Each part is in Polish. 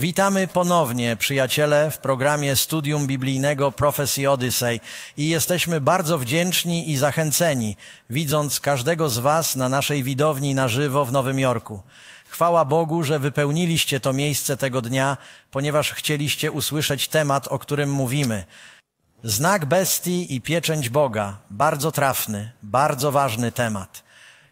Witamy ponownie, przyjaciele, w programie Studium Biblijnego Profesji Odyssey i jesteśmy bardzo wdzięczni i zachęceni, widząc każdego z Was na naszej widowni na żywo w Nowym Jorku. Chwała Bogu, że wypełniliście to miejsce tego dnia, ponieważ chcieliście usłyszeć temat, o którym mówimy. Znak bestii i pieczęć Boga. Bardzo trafny, bardzo ważny temat.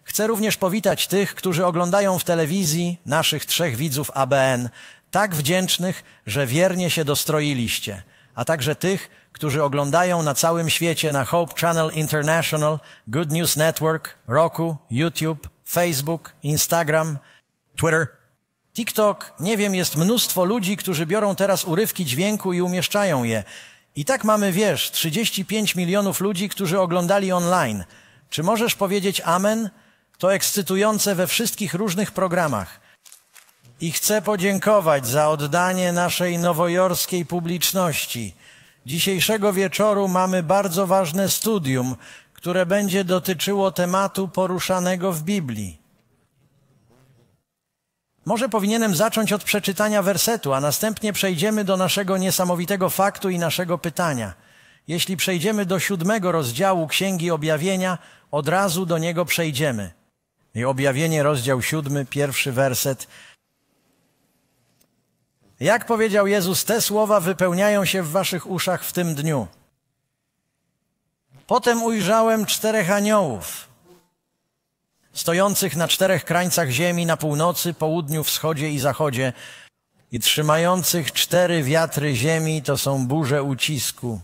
Chcę również powitać tych, którzy oglądają w telewizji naszych trzech widzów ABN tak wdzięcznych, że wiernie się dostroiliście, a także tych, którzy oglądają na całym świecie na Hope Channel International, Good News Network, Roku, YouTube, Facebook, Instagram, Twitter. TikTok, nie wiem, jest mnóstwo ludzi, którzy biorą teraz urywki dźwięku i umieszczają je. I tak mamy, wiesz, 35 milionów ludzi, którzy oglądali online. Czy możesz powiedzieć amen? To ekscytujące we wszystkich różnych programach i chcę podziękować za oddanie naszej nowojorskiej publiczności. Dzisiejszego wieczoru mamy bardzo ważne studium, które będzie dotyczyło tematu poruszanego w Biblii. Może powinienem zacząć od przeczytania wersetu, a następnie przejdziemy do naszego niesamowitego faktu i naszego pytania. Jeśli przejdziemy do siódmego rozdziału Księgi Objawienia, od razu do niego przejdziemy. I objawienie, rozdział siódmy, pierwszy werset – jak powiedział Jezus, te słowa wypełniają się w waszych uszach w tym dniu. Potem ujrzałem czterech aniołów, stojących na czterech krańcach ziemi na północy, południu, wschodzie i zachodzie, i trzymających cztery wiatry ziemi, to są burze ucisku,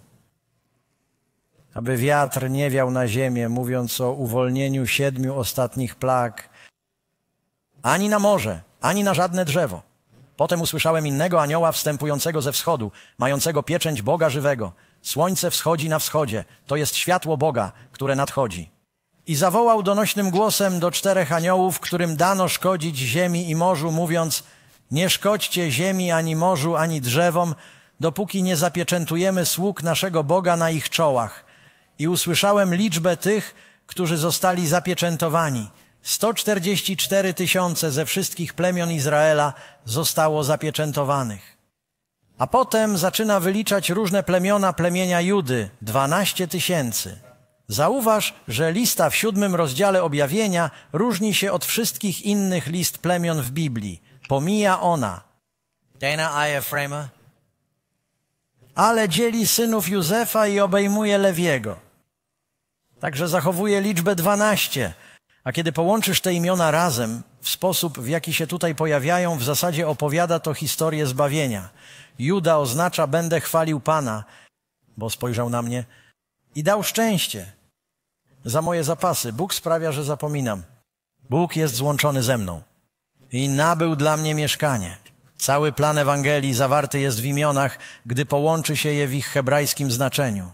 aby wiatr nie wiał na ziemię, mówiąc o uwolnieniu siedmiu ostatnich plag, ani na morze, ani na żadne drzewo. Potem usłyszałem innego anioła wstępującego ze wschodu, mającego pieczęć Boga żywego. Słońce wschodzi na wschodzie, to jest światło Boga, które nadchodzi. I zawołał donośnym głosem do czterech aniołów, którym dano szkodzić ziemi i morzu, mówiąc, nie szkodźcie ziemi ani morzu, ani drzewom, dopóki nie zapieczętujemy sług naszego Boga na ich czołach. I usłyszałem liczbę tych, którzy zostali zapieczętowani – 144 tysiące ze wszystkich plemion Izraela zostało zapieczętowanych. A potem zaczyna wyliczać różne plemiona plemienia Judy, 12 tysięcy. Zauważ, że lista w siódmym rozdziale objawienia różni się od wszystkich innych list plemion w Biblii. Pomija ona. Dana I. Ale dzieli synów Józefa i obejmuje Lewiego. Także zachowuje liczbę 12 a kiedy połączysz te imiona razem, w sposób, w jaki się tutaj pojawiają, w zasadzie opowiada to historię zbawienia. Juda oznacza będę chwalił Pana, bo spojrzał na mnie i dał szczęście za moje zapasy. Bóg sprawia, że zapominam. Bóg jest złączony ze mną i nabył dla mnie mieszkanie. Cały plan Ewangelii zawarty jest w imionach, gdy połączy się je w ich hebrajskim znaczeniu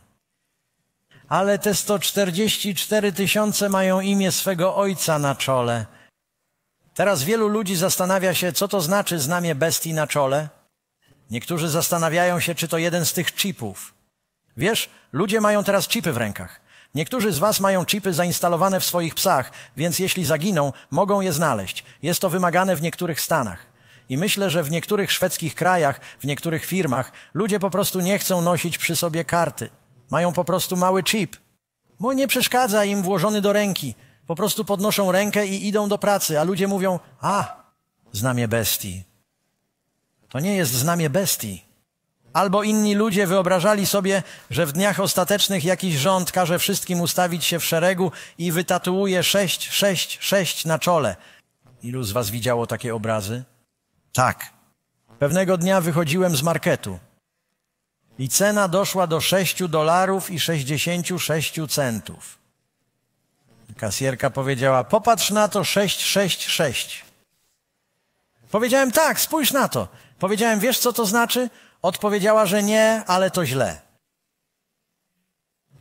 ale te 144 tysiące mają imię swego ojca na czole. Teraz wielu ludzi zastanawia się, co to znaczy znamie bestii na czole. Niektórzy zastanawiają się, czy to jeden z tych chipów. Wiesz, ludzie mają teraz chipy w rękach. Niektórzy z Was mają chipy zainstalowane w swoich psach, więc jeśli zaginą, mogą je znaleźć. Jest to wymagane w niektórych stanach. I myślę, że w niektórych szwedzkich krajach, w niektórych firmach ludzie po prostu nie chcą nosić przy sobie karty. Mają po prostu mały chip. Bo nie przeszkadza im włożony do ręki. Po prostu podnoszą rękę i idą do pracy, a ludzie mówią, a, znamie bestii. To nie jest znamie bestii. Albo inni ludzie wyobrażali sobie, że w dniach ostatecznych jakiś rząd każe wszystkim ustawić się w szeregu i wytatuuje sześć, sześć, sześć na czole. Ilu z was widziało takie obrazy? Tak. Pewnego dnia wychodziłem z marketu i cena doszła do 6 dolarów i 66 centów. Kasjerka powiedziała, popatrz na to 666. Powiedziałem, tak, spójrz na to. Powiedziałem, wiesz co to znaczy? Odpowiedziała, że nie, ale to źle.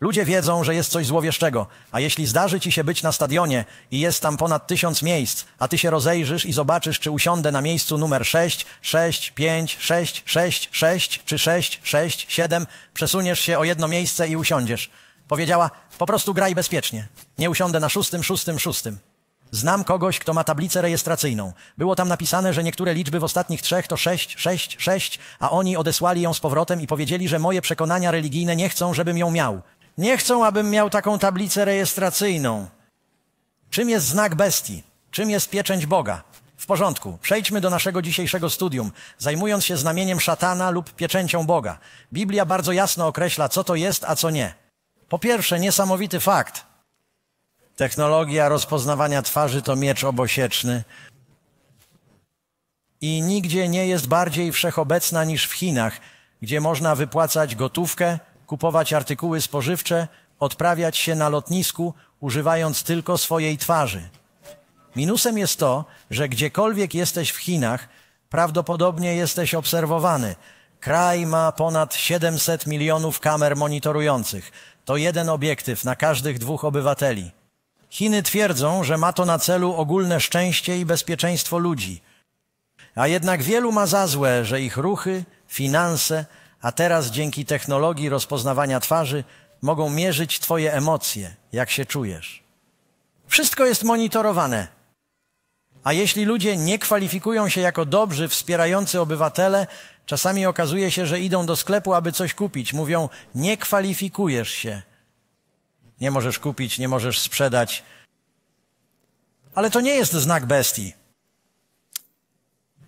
Ludzie wiedzą, że jest coś złowieszczego, a jeśli zdarzy ci się być na stadionie i jest tam ponad tysiąc miejsc, a ty się rozejrzysz i zobaczysz, czy usiądę na miejscu numer 6, 6, 5, 6, 6, 6 czy 6, 6, 7, przesuniesz się o jedno miejsce i usiądziesz. Powiedziała, po prostu graj bezpiecznie. Nie usiądę na szóstym, szóstym, szóstym. Znam kogoś, kto ma tablicę rejestracyjną. Było tam napisane, że niektóre liczby w ostatnich trzech to sześć, sześć, sześć, a oni odesłali ją z powrotem i powiedzieli, że moje przekonania religijne nie chcą, żebym ją miał. Nie chcą, abym miał taką tablicę rejestracyjną. Czym jest znak bestii? Czym jest pieczęć Boga? W porządku, przejdźmy do naszego dzisiejszego studium, zajmując się znamieniem szatana lub pieczęcią Boga. Biblia bardzo jasno określa, co to jest, a co nie. Po pierwsze, niesamowity fakt. Technologia rozpoznawania twarzy to miecz obosieczny i nigdzie nie jest bardziej wszechobecna niż w Chinach, gdzie można wypłacać gotówkę, kupować artykuły spożywcze, odprawiać się na lotnisku, używając tylko swojej twarzy. Minusem jest to, że gdziekolwiek jesteś w Chinach, prawdopodobnie jesteś obserwowany. Kraj ma ponad 700 milionów kamer monitorujących. To jeden obiektyw na każdych dwóch obywateli. Chiny twierdzą, że ma to na celu ogólne szczęście i bezpieczeństwo ludzi. A jednak wielu ma za złe, że ich ruchy, finanse, a teraz dzięki technologii rozpoznawania twarzy mogą mierzyć Twoje emocje, jak się czujesz. Wszystko jest monitorowane. A jeśli ludzie nie kwalifikują się jako dobrzy, wspierający obywatele, czasami okazuje się, że idą do sklepu, aby coś kupić. Mówią, nie kwalifikujesz się. Nie możesz kupić, nie możesz sprzedać. Ale to nie jest znak bestii.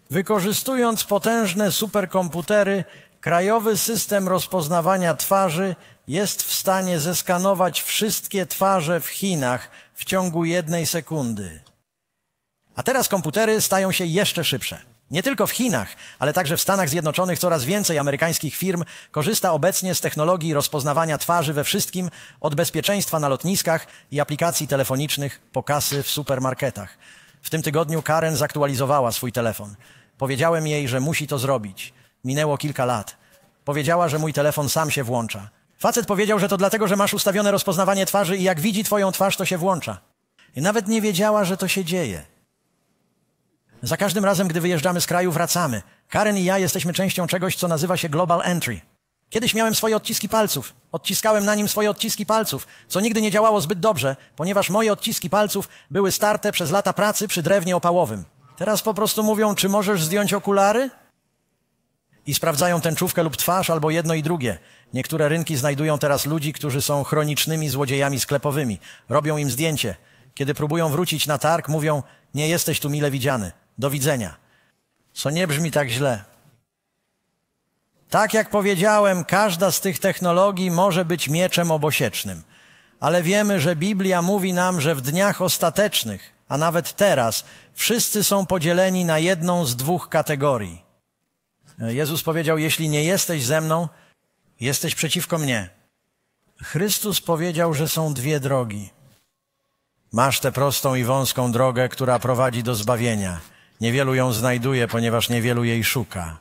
Wykorzystując potężne superkomputery, Krajowy System Rozpoznawania Twarzy jest w stanie zeskanować wszystkie twarze w Chinach w ciągu jednej sekundy. A teraz komputery stają się jeszcze szybsze. Nie tylko w Chinach, ale także w Stanach Zjednoczonych coraz więcej amerykańskich firm korzysta obecnie z technologii rozpoznawania twarzy we wszystkim, od bezpieczeństwa na lotniskach i aplikacji telefonicznych po kasy w supermarketach. W tym tygodniu Karen zaktualizowała swój telefon. Powiedziałem jej, że musi to zrobić. Minęło kilka lat. Powiedziała, że mój telefon sam się włącza. Facet powiedział, że to dlatego, że masz ustawione rozpoznawanie twarzy i jak widzi twoją twarz, to się włącza. I nawet nie wiedziała, że to się dzieje. Za każdym razem, gdy wyjeżdżamy z kraju, wracamy. Karen i ja jesteśmy częścią czegoś, co nazywa się Global Entry. Kiedyś miałem swoje odciski palców. Odciskałem na nim swoje odciski palców, co nigdy nie działało zbyt dobrze, ponieważ moje odciski palców były starte przez lata pracy przy drewnie opałowym. Teraz po prostu mówią, czy możesz zdjąć okulary? i sprawdzają tęczówkę lub twarz, albo jedno i drugie. Niektóre rynki znajdują teraz ludzi, którzy są chronicznymi złodziejami sklepowymi. Robią im zdjęcie. Kiedy próbują wrócić na targ, mówią: Nie jesteś tu mile widziany. Do widzenia. Co nie brzmi tak źle. Tak jak powiedziałem, każda z tych technologii może być mieczem obosiecznym. Ale wiemy, że Biblia mówi nam, że w dniach ostatecznych, a nawet teraz, wszyscy są podzieleni na jedną z dwóch kategorii. Jezus powiedział: Jeśli nie jesteś ze mną, jesteś przeciwko mnie. Chrystus powiedział, że są dwie drogi. Masz tę prostą i wąską drogę, która prowadzi do zbawienia. Niewielu ją znajduje, ponieważ niewielu jej szuka.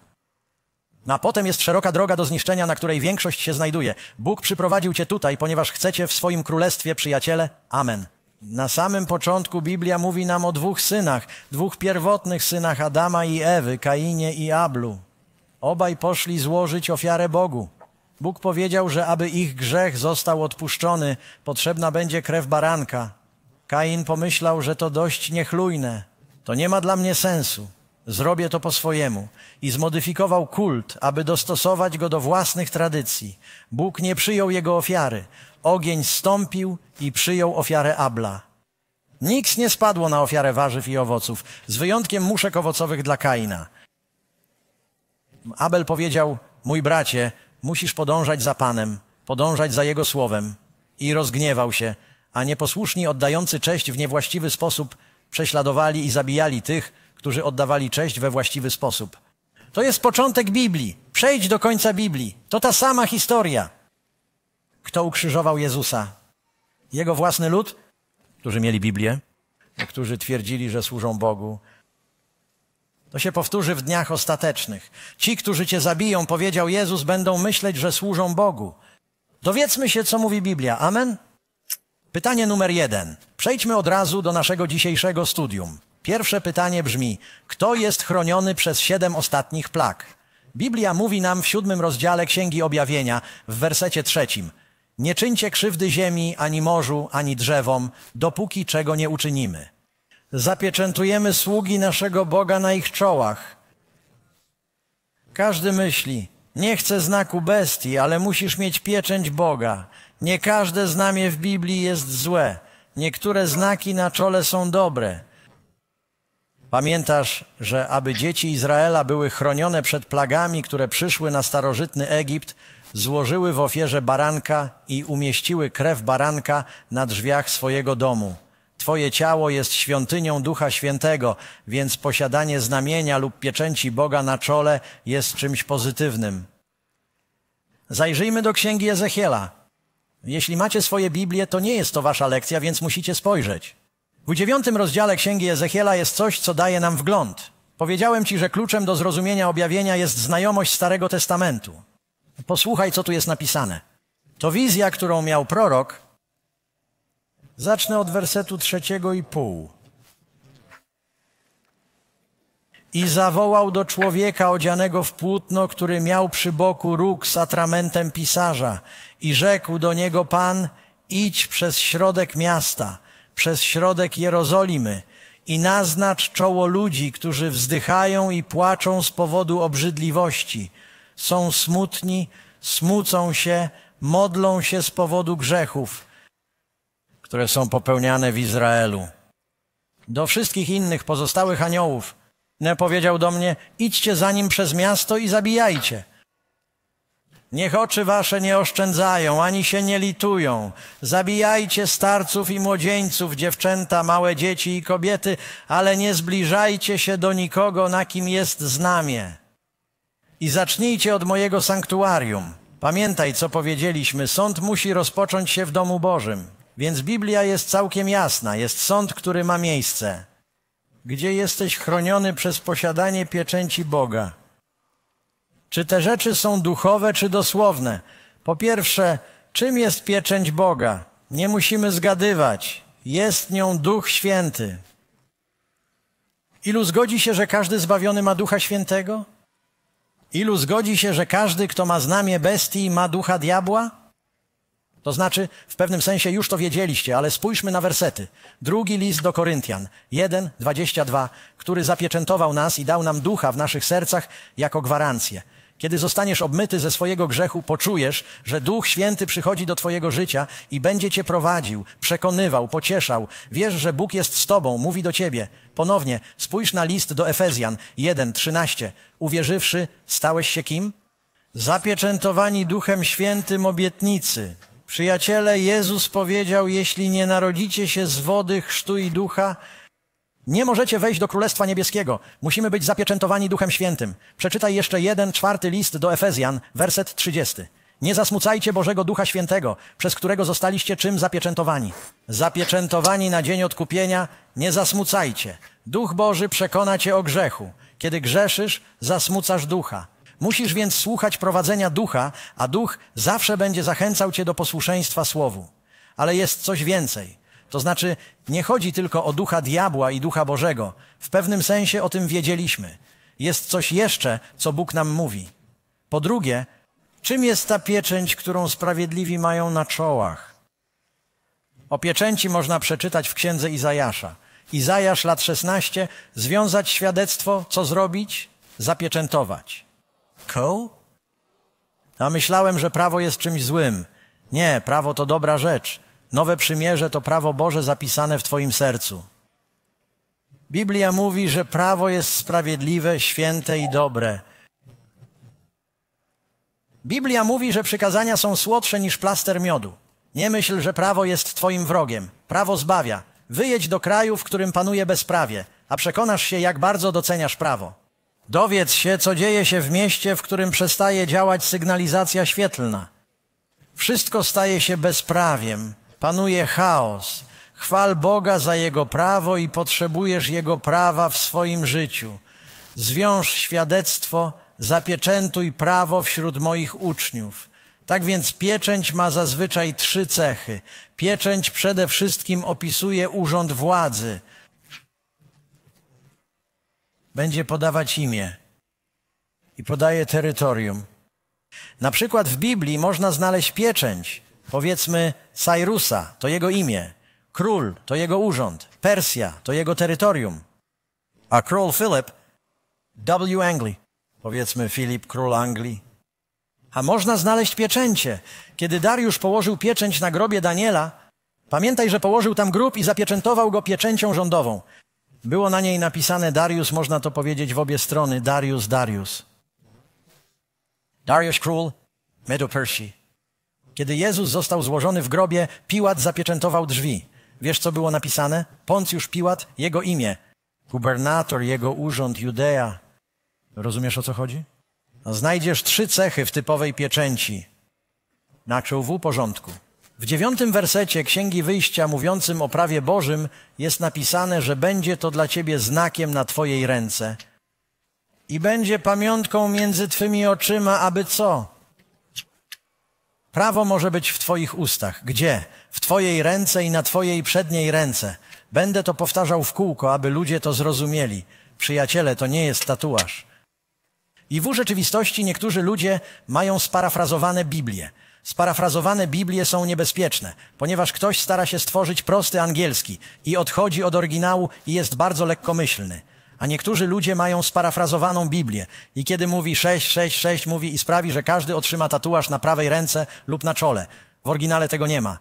No a potem jest szeroka droga do zniszczenia, na której większość się znajduje. Bóg przyprowadził cię tutaj, ponieważ chcecie w swoim królestwie, przyjaciele. Amen. Na samym początku Biblia mówi nam o dwóch synach, dwóch pierwotnych synach Adama i Ewy, Kainie i Ablu. Obaj poszli złożyć ofiarę Bogu. Bóg powiedział, że aby ich grzech został odpuszczony, potrzebna będzie krew baranka. Kain pomyślał, że to dość niechlujne. To nie ma dla mnie sensu. Zrobię to po swojemu. I zmodyfikował kult, aby dostosować go do własnych tradycji. Bóg nie przyjął jego ofiary. Ogień stąpił i przyjął ofiarę Abla. Nic nie spadło na ofiarę warzyw i owoców, z wyjątkiem muszek owocowych dla Kaina – Abel powiedział, mój bracie, musisz podążać za Panem, podążać za Jego słowem. I rozgniewał się, a nieposłuszni oddający cześć w niewłaściwy sposób prześladowali i zabijali tych, którzy oddawali cześć we właściwy sposób. To jest początek Biblii. Przejdź do końca Biblii. To ta sama historia. Kto ukrzyżował Jezusa? Jego własny lud, którzy mieli Biblię, którzy twierdzili, że służą Bogu, to się powtórzy w dniach ostatecznych. Ci, którzy cię zabiją, powiedział Jezus, będą myśleć, że służą Bogu. Dowiedzmy się, co mówi Biblia. Amen? Pytanie numer jeden. Przejdźmy od razu do naszego dzisiejszego studium. Pierwsze pytanie brzmi: Kto jest chroniony przez siedem ostatnich plag? Biblia mówi nam w siódmym rozdziale Księgi Objawienia, w wersecie trzecim: Nie czyńcie krzywdy ziemi, ani morzu, ani drzewom, dopóki czego nie uczynimy. Zapieczętujemy sługi naszego Boga na ich czołach. Każdy myśli, nie chcę znaku bestii, ale musisz mieć pieczęć Boga. Nie każde znamie w Biblii jest złe. Niektóre znaki na czole są dobre. Pamiętasz, że aby dzieci Izraela były chronione przed plagami, które przyszły na starożytny Egipt, złożyły w ofierze baranka i umieściły krew baranka na drzwiach swojego domu. Twoje ciało jest świątynią Ducha Świętego, więc posiadanie znamienia lub pieczęci Boga na czole jest czymś pozytywnym. Zajrzyjmy do księgi Ezechiela. Jeśli macie swoje Biblię, to nie jest to wasza lekcja, więc musicie spojrzeć. W dziewiątym rozdziale księgi Ezechiela jest coś, co daje nam wgląd. Powiedziałem ci, że kluczem do zrozumienia objawienia jest znajomość Starego Testamentu. Posłuchaj, co tu jest napisane. To wizja, którą miał prorok, Zacznę od wersetu trzeciego i pół. I zawołał do człowieka odzianego w płótno, który miał przy boku róg z atramentem pisarza i rzekł do niego Pan, idź przez środek miasta, przez środek Jerozolimy i naznacz czoło ludzi, którzy wzdychają i płaczą z powodu obrzydliwości. Są smutni, smucą się, modlą się z powodu grzechów – które są popełniane w Izraelu. Do wszystkich innych pozostałych aniołów ne powiedział do mnie, idźcie za nim przez miasto i zabijajcie. Niech oczy wasze nie oszczędzają, ani się nie litują. Zabijajcie starców i młodzieńców, dziewczęta, małe dzieci i kobiety, ale nie zbliżajcie się do nikogo, na kim jest znamie. I zacznijcie od mojego sanktuarium. Pamiętaj, co powiedzieliśmy, sąd musi rozpocząć się w domu Bożym. Więc Biblia jest całkiem jasna. Jest sąd, który ma miejsce. Gdzie jesteś chroniony przez posiadanie pieczęci Boga? Czy te rzeczy są duchowe czy dosłowne? Po pierwsze, czym jest pieczęć Boga? Nie musimy zgadywać. Jest nią Duch Święty. Ilu zgodzi się, że każdy zbawiony ma Ducha Świętego? Ilu zgodzi się, że każdy, kto ma znamie bestii, ma ducha diabła? To znaczy, w pewnym sensie już to wiedzieliście, ale spójrzmy na wersety. Drugi list do Koryntian, 1, 22, który zapieczętował nas i dał nam ducha w naszych sercach jako gwarancję. Kiedy zostaniesz obmyty ze swojego grzechu, poczujesz, że Duch Święty przychodzi do Twojego życia i będzie Cię prowadził, przekonywał, pocieszał. Wiesz, że Bóg jest z Tobą, mówi do Ciebie. Ponownie spójrz na list do Efezjan 1, 13. Uwierzywszy, stałeś się kim? Zapieczętowani Duchem Świętym obietnicy, Przyjaciele, Jezus powiedział, jeśli nie narodzicie się z wody, chrztu i ducha, nie możecie wejść do Królestwa Niebieskiego. Musimy być zapieczętowani Duchem Świętym. Przeczytaj jeszcze jeden, czwarty list do Efezjan, werset trzydziesty. Nie zasmucajcie Bożego Ducha Świętego, przez którego zostaliście czym zapieczętowani. Zapieczętowani na dzień odkupienia, nie zasmucajcie. Duch Boży przekona cię o grzechu. Kiedy grzeszysz, zasmucasz ducha. Musisz więc słuchać prowadzenia ducha, a duch zawsze będzie zachęcał cię do posłuszeństwa słowu. Ale jest coś więcej. To znaczy, nie chodzi tylko o ducha diabła i ducha Bożego. W pewnym sensie o tym wiedzieliśmy. Jest coś jeszcze, co Bóg nam mówi. Po drugie, czym jest ta pieczęć, którą sprawiedliwi mają na czołach? O pieczęci można przeczytać w księdze Izajasza. Izajasz, lat 16, związać świadectwo, co zrobić? Zapieczętować matką? A myślałem, że prawo jest czymś złym. Nie, prawo to dobra rzecz. Nowe przymierze to prawo Boże zapisane w Twoim sercu. Biblia mówi, że prawo jest sprawiedliwe, święte i dobre. Biblia mówi, że przykazania są słodsze niż plaster miodu. Nie myśl, że prawo jest Twoim wrogiem. Prawo zbawia. Wyjedź do kraju, w którym panuje bezprawie, a przekonasz się, jak bardzo doceniasz prawo. Dowiedz się, co dzieje się w mieście, w którym przestaje działać sygnalizacja świetlna. Wszystko staje się bezprawiem, panuje chaos. Chwal Boga za Jego prawo i potrzebujesz Jego prawa w swoim życiu. Zwiąż świadectwo, zapieczętuj prawo wśród moich uczniów. Tak więc pieczęć ma zazwyczaj trzy cechy. Pieczęć przede wszystkim opisuje urząd władzy – będzie podawać imię i podaje terytorium. Na przykład w Biblii można znaleźć pieczęć, powiedzmy Cyrus'a, to jego imię, król to jego urząd, Persja to jego terytorium, a król Philip W. Anglii, powiedzmy Filip, król Anglii. A można znaleźć pieczęcie. Kiedy Dariusz położył pieczęć na grobie Daniela, pamiętaj, że położył tam grób i zapieczętował go pieczęcią rządową. Było na niej napisane Darius, można to powiedzieć w obie strony, Darius, Darius. Darius król Medo-Persji. Kiedy Jezus został złożony w grobie, Piłat zapieczętował drzwi. Wiesz, co było napisane? Poncjusz Piłat, jego imię. Gubernator, jego urząd, Judea. Rozumiesz, o co chodzi? No, znajdziesz trzy cechy w typowej pieczęci. Na czołwu porządku. W dziewiątym wersecie Księgi Wyjścia mówiącym o prawie Bożym jest napisane, że będzie to dla ciebie znakiem na twojej ręce. I będzie pamiątką między twymi oczyma, aby co? Prawo może być w twoich ustach. Gdzie? W twojej ręce i na twojej przedniej ręce. Będę to powtarzał w kółko, aby ludzie to zrozumieli. Przyjaciele, to nie jest tatuaż. I w rzeczywistości niektórzy ludzie mają sparafrazowane Biblię. Sparafrazowane Biblie są niebezpieczne, ponieważ ktoś stara się stworzyć prosty angielski i odchodzi od oryginału i jest bardzo lekkomyślny. A niektórzy ludzie mają sparafrazowaną Biblię i kiedy mówi 666 mówi i sprawi, że każdy otrzyma tatuaż na prawej ręce lub na czole. W oryginale tego nie ma.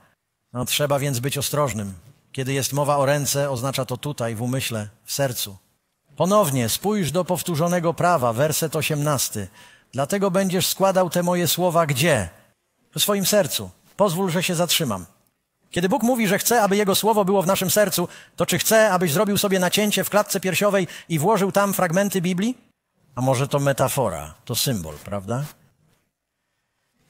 No trzeba więc być ostrożnym. Kiedy jest mowa o ręce, oznacza to tutaj, w umyśle, w sercu. Ponownie spójrz do powtórzonego prawa, werset 18. Dlatego będziesz składał te moje słowa gdzie? w swoim sercu. Pozwól, że się zatrzymam. Kiedy Bóg mówi, że chce, aby Jego słowo było w naszym sercu, to czy chce, abyś zrobił sobie nacięcie w klatce piersiowej i włożył tam fragmenty Biblii? A może to metafora, to symbol, prawda?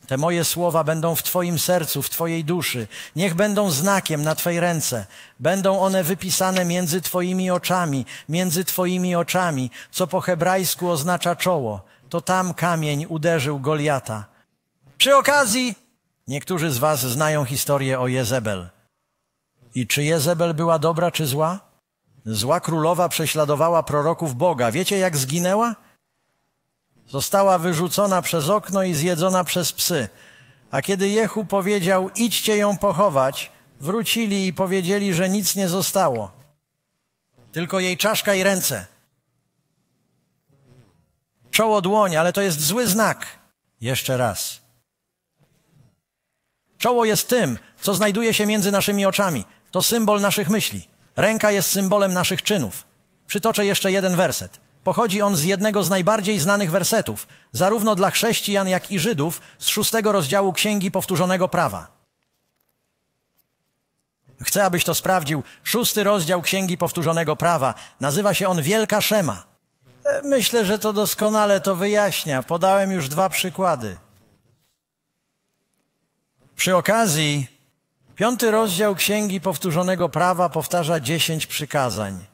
Te moje słowa będą w Twoim sercu, w Twojej duszy. Niech będą znakiem na Twojej ręce. Będą one wypisane między Twoimi oczami, między Twoimi oczami, co po hebrajsku oznacza czoło. To tam kamień uderzył Goliata. Przy okazji, niektórzy z Was znają historię o Jezebel. I czy Jezebel była dobra czy zła? Zła królowa prześladowała proroków Boga. Wiecie, jak zginęła? Została wyrzucona przez okno i zjedzona przez psy. A kiedy Jehu powiedział, idźcie ją pochować, wrócili i powiedzieli, że nic nie zostało. Tylko jej czaszka i ręce. Czoło dłoń, ale to jest zły znak. Jeszcze raz. Czoło jest tym, co znajduje się między naszymi oczami. To symbol naszych myśli. Ręka jest symbolem naszych czynów. Przytoczę jeszcze jeden werset. Pochodzi on z jednego z najbardziej znanych wersetów, zarówno dla chrześcijan, jak i Żydów, z szóstego rozdziału Księgi Powtórzonego Prawa. Chcę, abyś to sprawdził. Szósty rozdział Księgi Powtórzonego Prawa. Nazywa się on Wielka Szema. E, myślę, że to doskonale to wyjaśnia. Podałem już dwa przykłady. Przy okazji, piąty rozdział Księgi Powtórzonego Prawa powtarza dziesięć przykazań.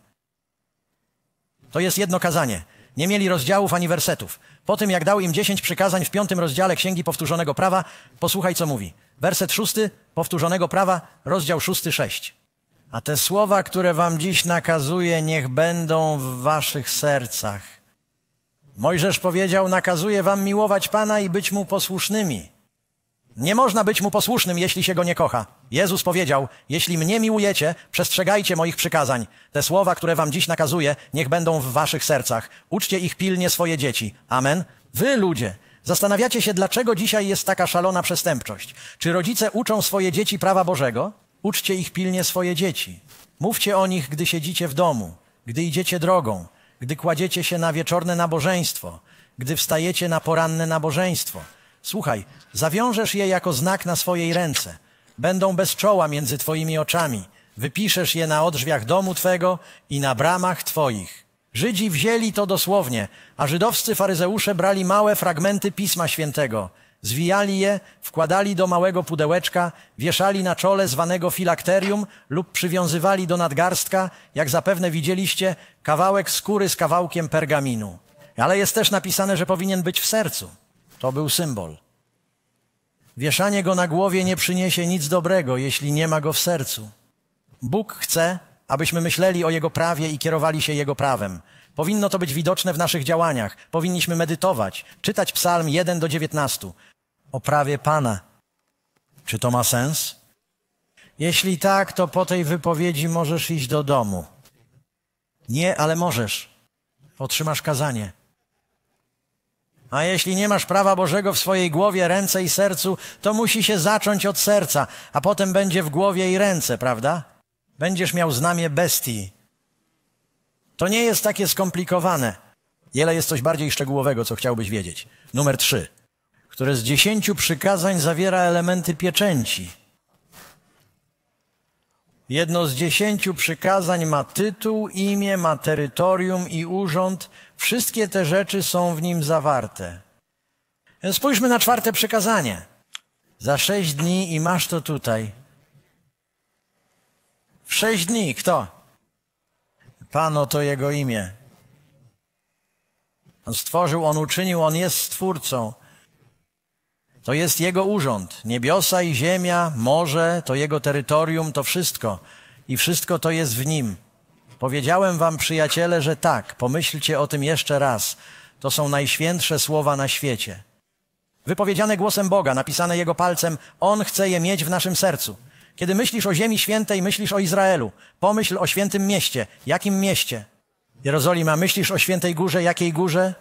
To jest jedno kazanie. Nie mieli rozdziałów ani wersetów. Po tym, jak dał im dziesięć przykazań w piątym rozdziale Księgi Powtórzonego Prawa, posłuchaj, co mówi. Werset szósty Powtórzonego Prawa, rozdział szósty, sześć. A te słowa, które wam dziś nakazuję, niech będą w waszych sercach. Mojżesz powiedział, nakazuję wam miłować Pana i być Mu posłusznymi. Nie można być mu posłusznym, jeśli się go nie kocha. Jezus powiedział, jeśli mnie miłujecie, przestrzegajcie moich przykazań. Te słowa, które wam dziś nakazuję, niech będą w waszych sercach. Uczcie ich pilnie swoje dzieci. Amen. Wy ludzie, zastanawiacie się, dlaczego dzisiaj jest taka szalona przestępczość. Czy rodzice uczą swoje dzieci prawa Bożego? Uczcie ich pilnie swoje dzieci. Mówcie o nich, gdy siedzicie w domu, gdy idziecie drogą, gdy kładziecie się na wieczorne nabożeństwo, gdy wstajecie na poranne nabożeństwo Słuchaj, zawiążesz je jako znak na swojej ręce. Będą bez czoła między twoimi oczami. Wypiszesz je na odrzwiach domu twego i na bramach twoich. Żydzi wzięli to dosłownie, a żydowscy faryzeusze brali małe fragmenty Pisma Świętego. Zwijali je, wkładali do małego pudełeczka, wieszali na czole zwanego filakterium lub przywiązywali do nadgarstka, jak zapewne widzieliście, kawałek skóry z kawałkiem pergaminu. Ale jest też napisane, że powinien być w sercu. To był symbol. Wieszanie go na głowie nie przyniesie nic dobrego, jeśli nie ma go w sercu. Bóg chce, abyśmy myśleli o Jego prawie i kierowali się Jego prawem. Powinno to być widoczne w naszych działaniach. Powinniśmy medytować, czytać Psalm 1 do 19 o prawie Pana. Czy to ma sens? Jeśli tak, to po tej wypowiedzi możesz iść do domu. Nie, ale możesz. Otrzymasz kazanie. A jeśli nie masz prawa Bożego w swojej głowie, ręce i sercu, to musi się zacząć od serca, a potem będzie w głowie i ręce, prawda? Będziesz miał znamie bestii. To nie jest takie skomplikowane. Jele jest coś bardziej szczegółowego, co chciałbyś wiedzieć. Numer trzy, które z dziesięciu przykazań zawiera elementy pieczęci. Jedno z dziesięciu przykazań ma tytuł, imię, ma terytorium i urząd. Wszystkie te rzeczy są w nim zawarte. Spójrzmy na czwarte przykazanie. Za sześć dni i masz to tutaj. W sześć dni kto? Pano to jego imię. On stworzył, on uczynił, on jest stwórcą. To jest Jego urząd. Niebiosa i ziemia, morze, to Jego terytorium, to wszystko. I wszystko to jest w Nim. Powiedziałem wam, przyjaciele, że tak, pomyślcie o tym jeszcze raz. To są najświętsze słowa na świecie. Wypowiedziane głosem Boga, napisane Jego palcem, On chce je mieć w naszym sercu. Kiedy myślisz o Ziemi Świętej, myślisz o Izraelu. Pomyśl o świętym mieście. Jakim mieście? Jerozolima, myślisz o świętej górze, jakiej górze?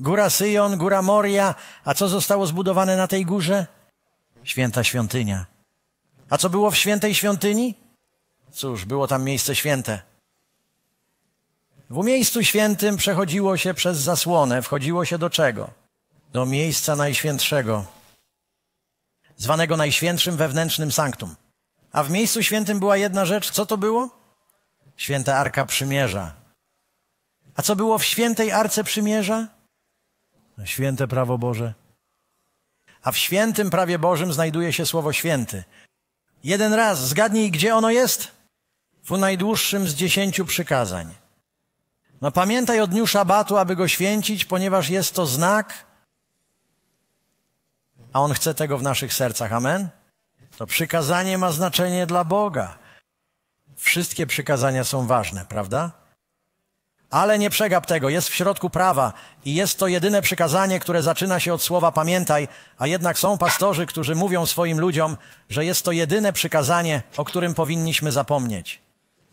Góra Syjon, góra Moria, a co zostało zbudowane na tej górze? Święta świątynia. A co było w świętej świątyni? Cóż, było tam miejsce święte. W miejscu świętym przechodziło się przez zasłonę, wchodziło się do czego? Do miejsca najświętszego, zwanego najświętszym wewnętrznym sanktum. A w miejscu świętym była jedna rzecz, co to było? Święta Arka Przymierza. A co było w świętej Arce Przymierza? święte prawo Boże. A w świętym prawie Bożym znajduje się słowo święty. Jeden raz zgadnij, gdzie ono jest? W najdłuższym z dziesięciu przykazań. No pamiętaj o dniu szabatu, aby go święcić, ponieważ jest to znak, a On chce tego w naszych sercach. Amen? To przykazanie ma znaczenie dla Boga. Wszystkie przykazania są ważne, prawda? Ale nie przegap tego, jest w środku prawa i jest to jedyne przykazanie, które zaczyna się od słowa pamiętaj, a jednak są pastorzy, którzy mówią swoim ludziom, że jest to jedyne przykazanie, o którym powinniśmy zapomnieć.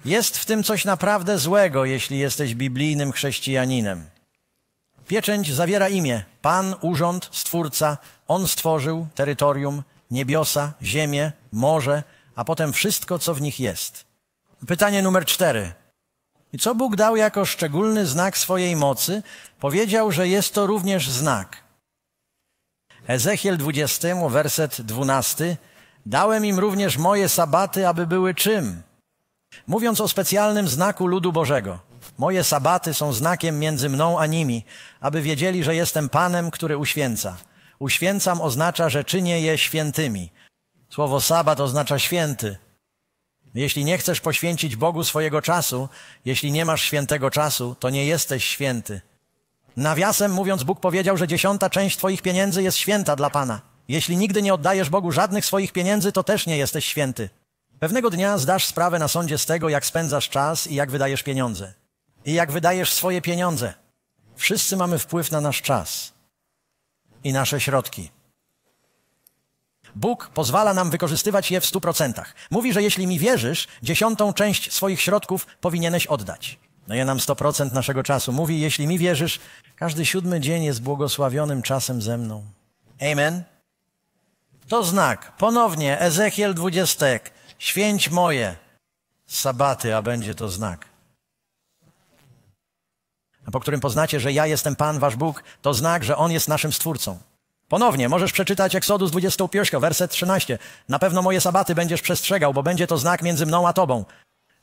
Jest w tym coś naprawdę złego, jeśli jesteś biblijnym chrześcijaninem. Pieczęć zawiera imię Pan, Urząd, Stwórca, On stworzył terytorium, niebiosa, ziemię, morze, a potem wszystko, co w nich jest. Pytanie numer cztery. I co Bóg dał jako szczególny znak swojej mocy? Powiedział, że jest to również znak. Ezechiel 20, werset 12. Dałem im również moje sabaty, aby były czym? Mówiąc o specjalnym znaku ludu Bożego. Moje sabaty są znakiem między mną a nimi, aby wiedzieli, że jestem Panem, który uświęca. Uświęcam oznacza, że czynię je świętymi. Słowo sabat oznacza święty. Jeśli nie chcesz poświęcić Bogu swojego czasu, jeśli nie masz świętego czasu, to nie jesteś święty. Nawiasem mówiąc, Bóg powiedział, że dziesiąta część Twoich pieniędzy jest święta dla Pana. Jeśli nigdy nie oddajesz Bogu żadnych swoich pieniędzy, to też nie jesteś święty. Pewnego dnia zdasz sprawę na sądzie z tego, jak spędzasz czas i jak wydajesz pieniądze. I jak wydajesz swoje pieniądze. Wszyscy mamy wpływ na nasz czas i nasze środki. Bóg pozwala nam wykorzystywać je w stu procentach. Mówi, że jeśli mi wierzysz, dziesiątą część swoich środków powinieneś oddać. No, ja nam 100% naszego czasu. Mówi, jeśli mi wierzysz, każdy siódmy dzień jest błogosławionym czasem ze mną. Amen. To znak. Ponownie Ezechiel 20. Święć moje sabaty, a będzie to znak. A po którym poznacie, że ja jestem Pan, wasz Bóg, to znak, że On jest naszym Stwórcą. Ponownie możesz przeczytać Eksodus 21, werset 13. Na pewno moje sabaty będziesz przestrzegał, bo będzie to znak między mną a tobą.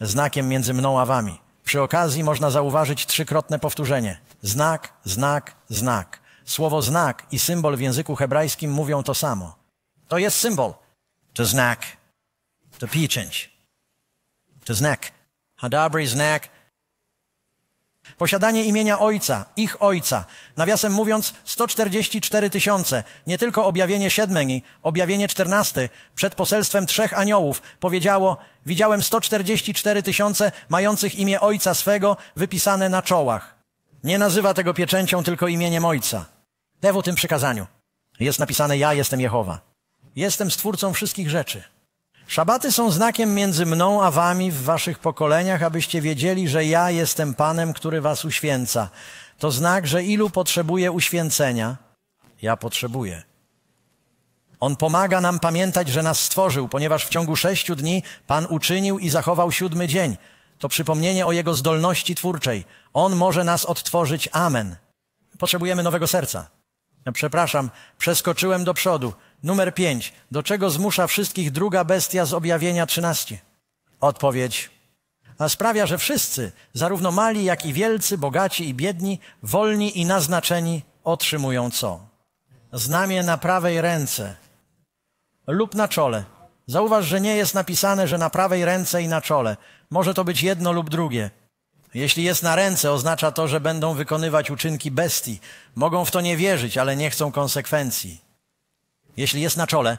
Znakiem między mną a wami. Przy okazji można zauważyć trzykrotne powtórzenie. Znak, znak, znak. Słowo znak i symbol w języku hebrajskim mówią to samo. To jest symbol. To znak. To pieczęć. To znak. Hadabri znak, Posiadanie imienia Ojca, ich Ojca. Nawiasem mówiąc, 144 tysiące. Nie tylko objawienie siedmeni, objawienie czternasty, przed poselstwem trzech aniołów powiedziało, widziałem 144 tysiące mających imię Ojca swego wypisane na czołach. Nie nazywa tego pieczęcią, tylko imieniem Ojca. Te w tym przykazaniu jest napisane, ja jestem Jehowa. Jestem stwórcą wszystkich rzeczy. Szabaty są znakiem między mną a wami w waszych pokoleniach, abyście wiedzieli, że ja jestem Panem, który was uświęca. To znak, że ilu potrzebuje uświęcenia, ja potrzebuję. On pomaga nam pamiętać, że nas stworzył, ponieważ w ciągu sześciu dni Pan uczynił i zachował siódmy dzień. To przypomnienie o Jego zdolności twórczej. On może nas odtworzyć. Amen. Potrzebujemy nowego serca. Przepraszam, przeskoczyłem do przodu. Numer 5. Do czego zmusza wszystkich druga bestia z objawienia 13? Odpowiedź. A sprawia, że wszyscy, zarówno mali, jak i wielcy, bogaci i biedni, wolni i naznaczeni, otrzymują co? Znamię na prawej ręce lub na czole. Zauważ, że nie jest napisane, że na prawej ręce i na czole. Może to być jedno lub drugie. Jeśli jest na ręce, oznacza to, że będą wykonywać uczynki bestii. Mogą w to nie wierzyć, ale nie chcą konsekwencji. Jeśli jest na czole,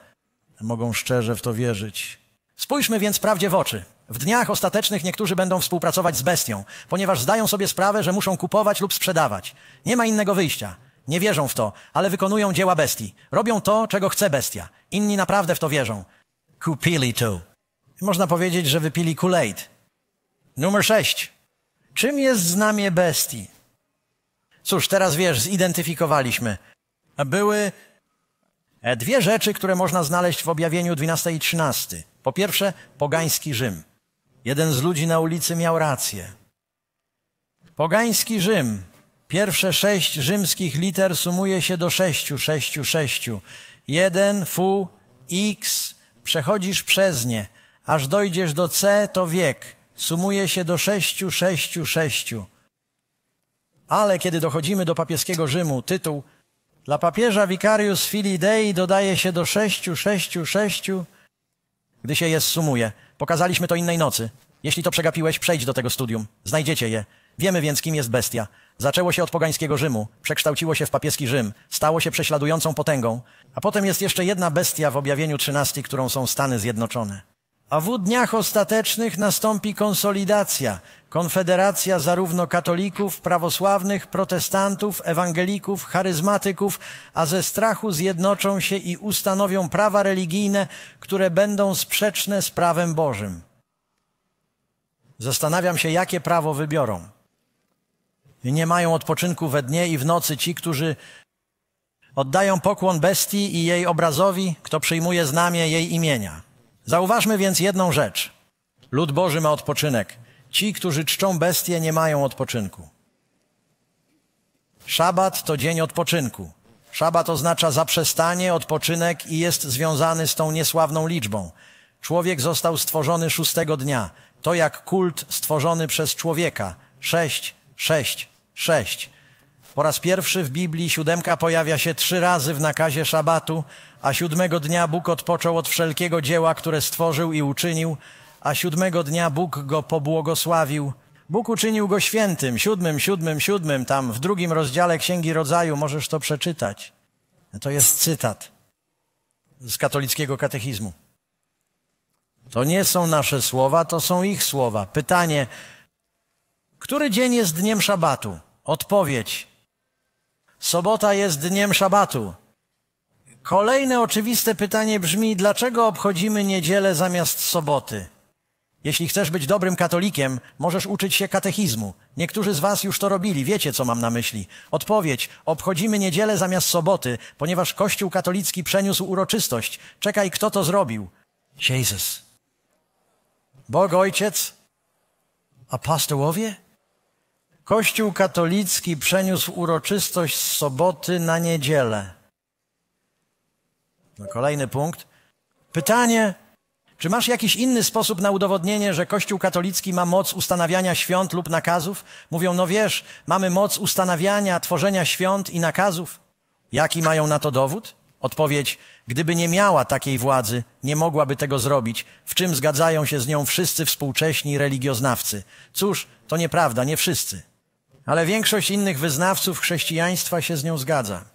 mogą szczerze w to wierzyć. Spójrzmy więc prawdzie w oczy. W dniach ostatecznych niektórzy będą współpracować z bestią, ponieważ zdają sobie sprawę, że muszą kupować lub sprzedawać. Nie ma innego wyjścia. Nie wierzą w to, ale wykonują dzieła bestii. Robią to, czego chce bestia. Inni naprawdę w to wierzą. Kupili to. Można powiedzieć, że wypili Kool-Aid. Numer sześć. Czym jest znamie bestii? Cóż, teraz wiesz, zidentyfikowaliśmy. Były E, dwie rzeczy, które można znaleźć w objawieniu 12 i 13. Po pierwsze, pogański Rzym. Jeden z ludzi na ulicy miał rację. Pogański Rzym. Pierwsze sześć rzymskich liter sumuje się do sześciu, sześciu, sześciu. Jeden, fu, x, przechodzisz przez nie. Aż dojdziesz do c, to wiek. Sumuje się do sześciu, sześciu, sześciu. Ale kiedy dochodzimy do papieskiego Rzymu, tytuł – dla papieża Vicarius Filii Dei dodaje się do sześciu, sześciu, sześciu, gdy się je sumuje. Pokazaliśmy to innej nocy. Jeśli to przegapiłeś, przejdź do tego studium. Znajdziecie je. Wiemy więc, kim jest bestia. Zaczęło się od pogańskiego Rzymu, przekształciło się w papieski Rzym, stało się prześladującą potęgą, a potem jest jeszcze jedna bestia w objawieniu XIII, którą są Stany Zjednoczone. A w dniach ostatecznych nastąpi konsolidacja. Konfederacja zarówno katolików, prawosławnych, protestantów, ewangelików, charyzmatyków, a ze strachu zjednoczą się i ustanowią prawa religijne, które będą sprzeczne z prawem Bożym. Zastanawiam się, jakie prawo wybiorą. Nie mają odpoczynku we dnie i w nocy ci, którzy oddają pokłon bestii i jej obrazowi, kto przyjmuje znamię jej imienia. Zauważmy więc jedną rzecz. Lud Boży ma odpoczynek Ci, którzy czczą bestie, nie mają odpoczynku. Szabat to dzień odpoczynku. Szabat oznacza zaprzestanie, odpoczynek i jest związany z tą niesławną liczbą. Człowiek został stworzony szóstego dnia. To jak kult stworzony przez człowieka. Sześć, sześć, sześć. Po raz pierwszy w Biblii siódemka pojawia się trzy razy w nakazie szabatu, a siódmego dnia Bóg odpoczął od wszelkiego dzieła, które stworzył i uczynił, a siódmego dnia Bóg go pobłogosławił. Bóg uczynił go świętym, siódmym, siódmym, siódmym, tam w drugim rozdziale Księgi Rodzaju możesz to przeczytać. To jest cytat z katolickiego katechizmu. To nie są nasze słowa, to są ich słowa. Pytanie, który dzień jest dniem szabatu? Odpowiedź. Sobota jest dniem szabatu. Kolejne oczywiste pytanie brzmi, dlaczego obchodzimy niedzielę zamiast soboty? Jeśli chcesz być dobrym katolikiem, możesz uczyć się katechizmu. Niektórzy z Was już to robili, wiecie co mam na myśli. Odpowiedź: obchodzimy niedzielę zamiast soboty, ponieważ Kościół katolicki przeniósł uroczystość. Czekaj, kto to zrobił? Jezus. Bog Ojciec? Apostołowie? Kościół katolicki przeniósł uroczystość z soboty na niedzielę. No, kolejny punkt. Pytanie, czy masz jakiś inny sposób na udowodnienie, że Kościół katolicki ma moc ustanawiania świąt lub nakazów? Mówią, no wiesz, mamy moc ustanawiania, tworzenia świąt i nakazów. Jaki mają na to dowód? Odpowiedź, gdyby nie miała takiej władzy, nie mogłaby tego zrobić, w czym zgadzają się z nią wszyscy współcześni religioznawcy. Cóż, to nieprawda, nie wszyscy. Ale większość innych wyznawców chrześcijaństwa się z nią zgadza.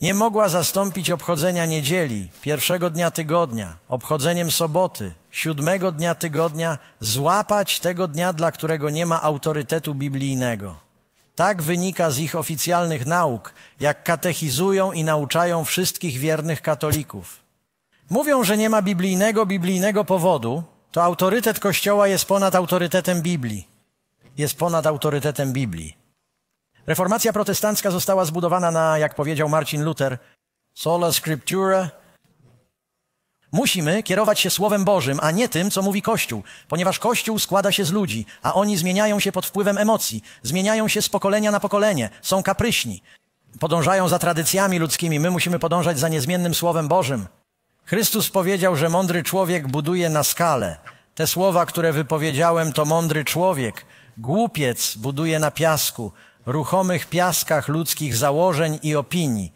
Nie mogła zastąpić obchodzenia niedzieli, pierwszego dnia tygodnia, obchodzeniem soboty, siódmego dnia tygodnia, złapać tego dnia, dla którego nie ma autorytetu biblijnego. Tak wynika z ich oficjalnych nauk, jak katechizują i nauczają wszystkich wiernych katolików. Mówią, że nie ma biblijnego, biblijnego powodu, to autorytet Kościoła jest ponad autorytetem Biblii. Jest ponad autorytetem Biblii. Reformacja protestancka została zbudowana na, jak powiedział Marcin Luther, sola scriptura. Musimy kierować się Słowem Bożym, a nie tym, co mówi Kościół, ponieważ Kościół składa się z ludzi, a oni zmieniają się pod wpływem emocji, zmieniają się z pokolenia na pokolenie, są kapryśni, podążają za tradycjami ludzkimi, my musimy podążać za niezmiennym Słowem Bożym. Chrystus powiedział, że mądry człowiek buduje na skale. Te słowa, które wypowiedziałem, to mądry człowiek. Głupiec buduje na piasku ruchomych piaskach ludzkich założeń i opinii.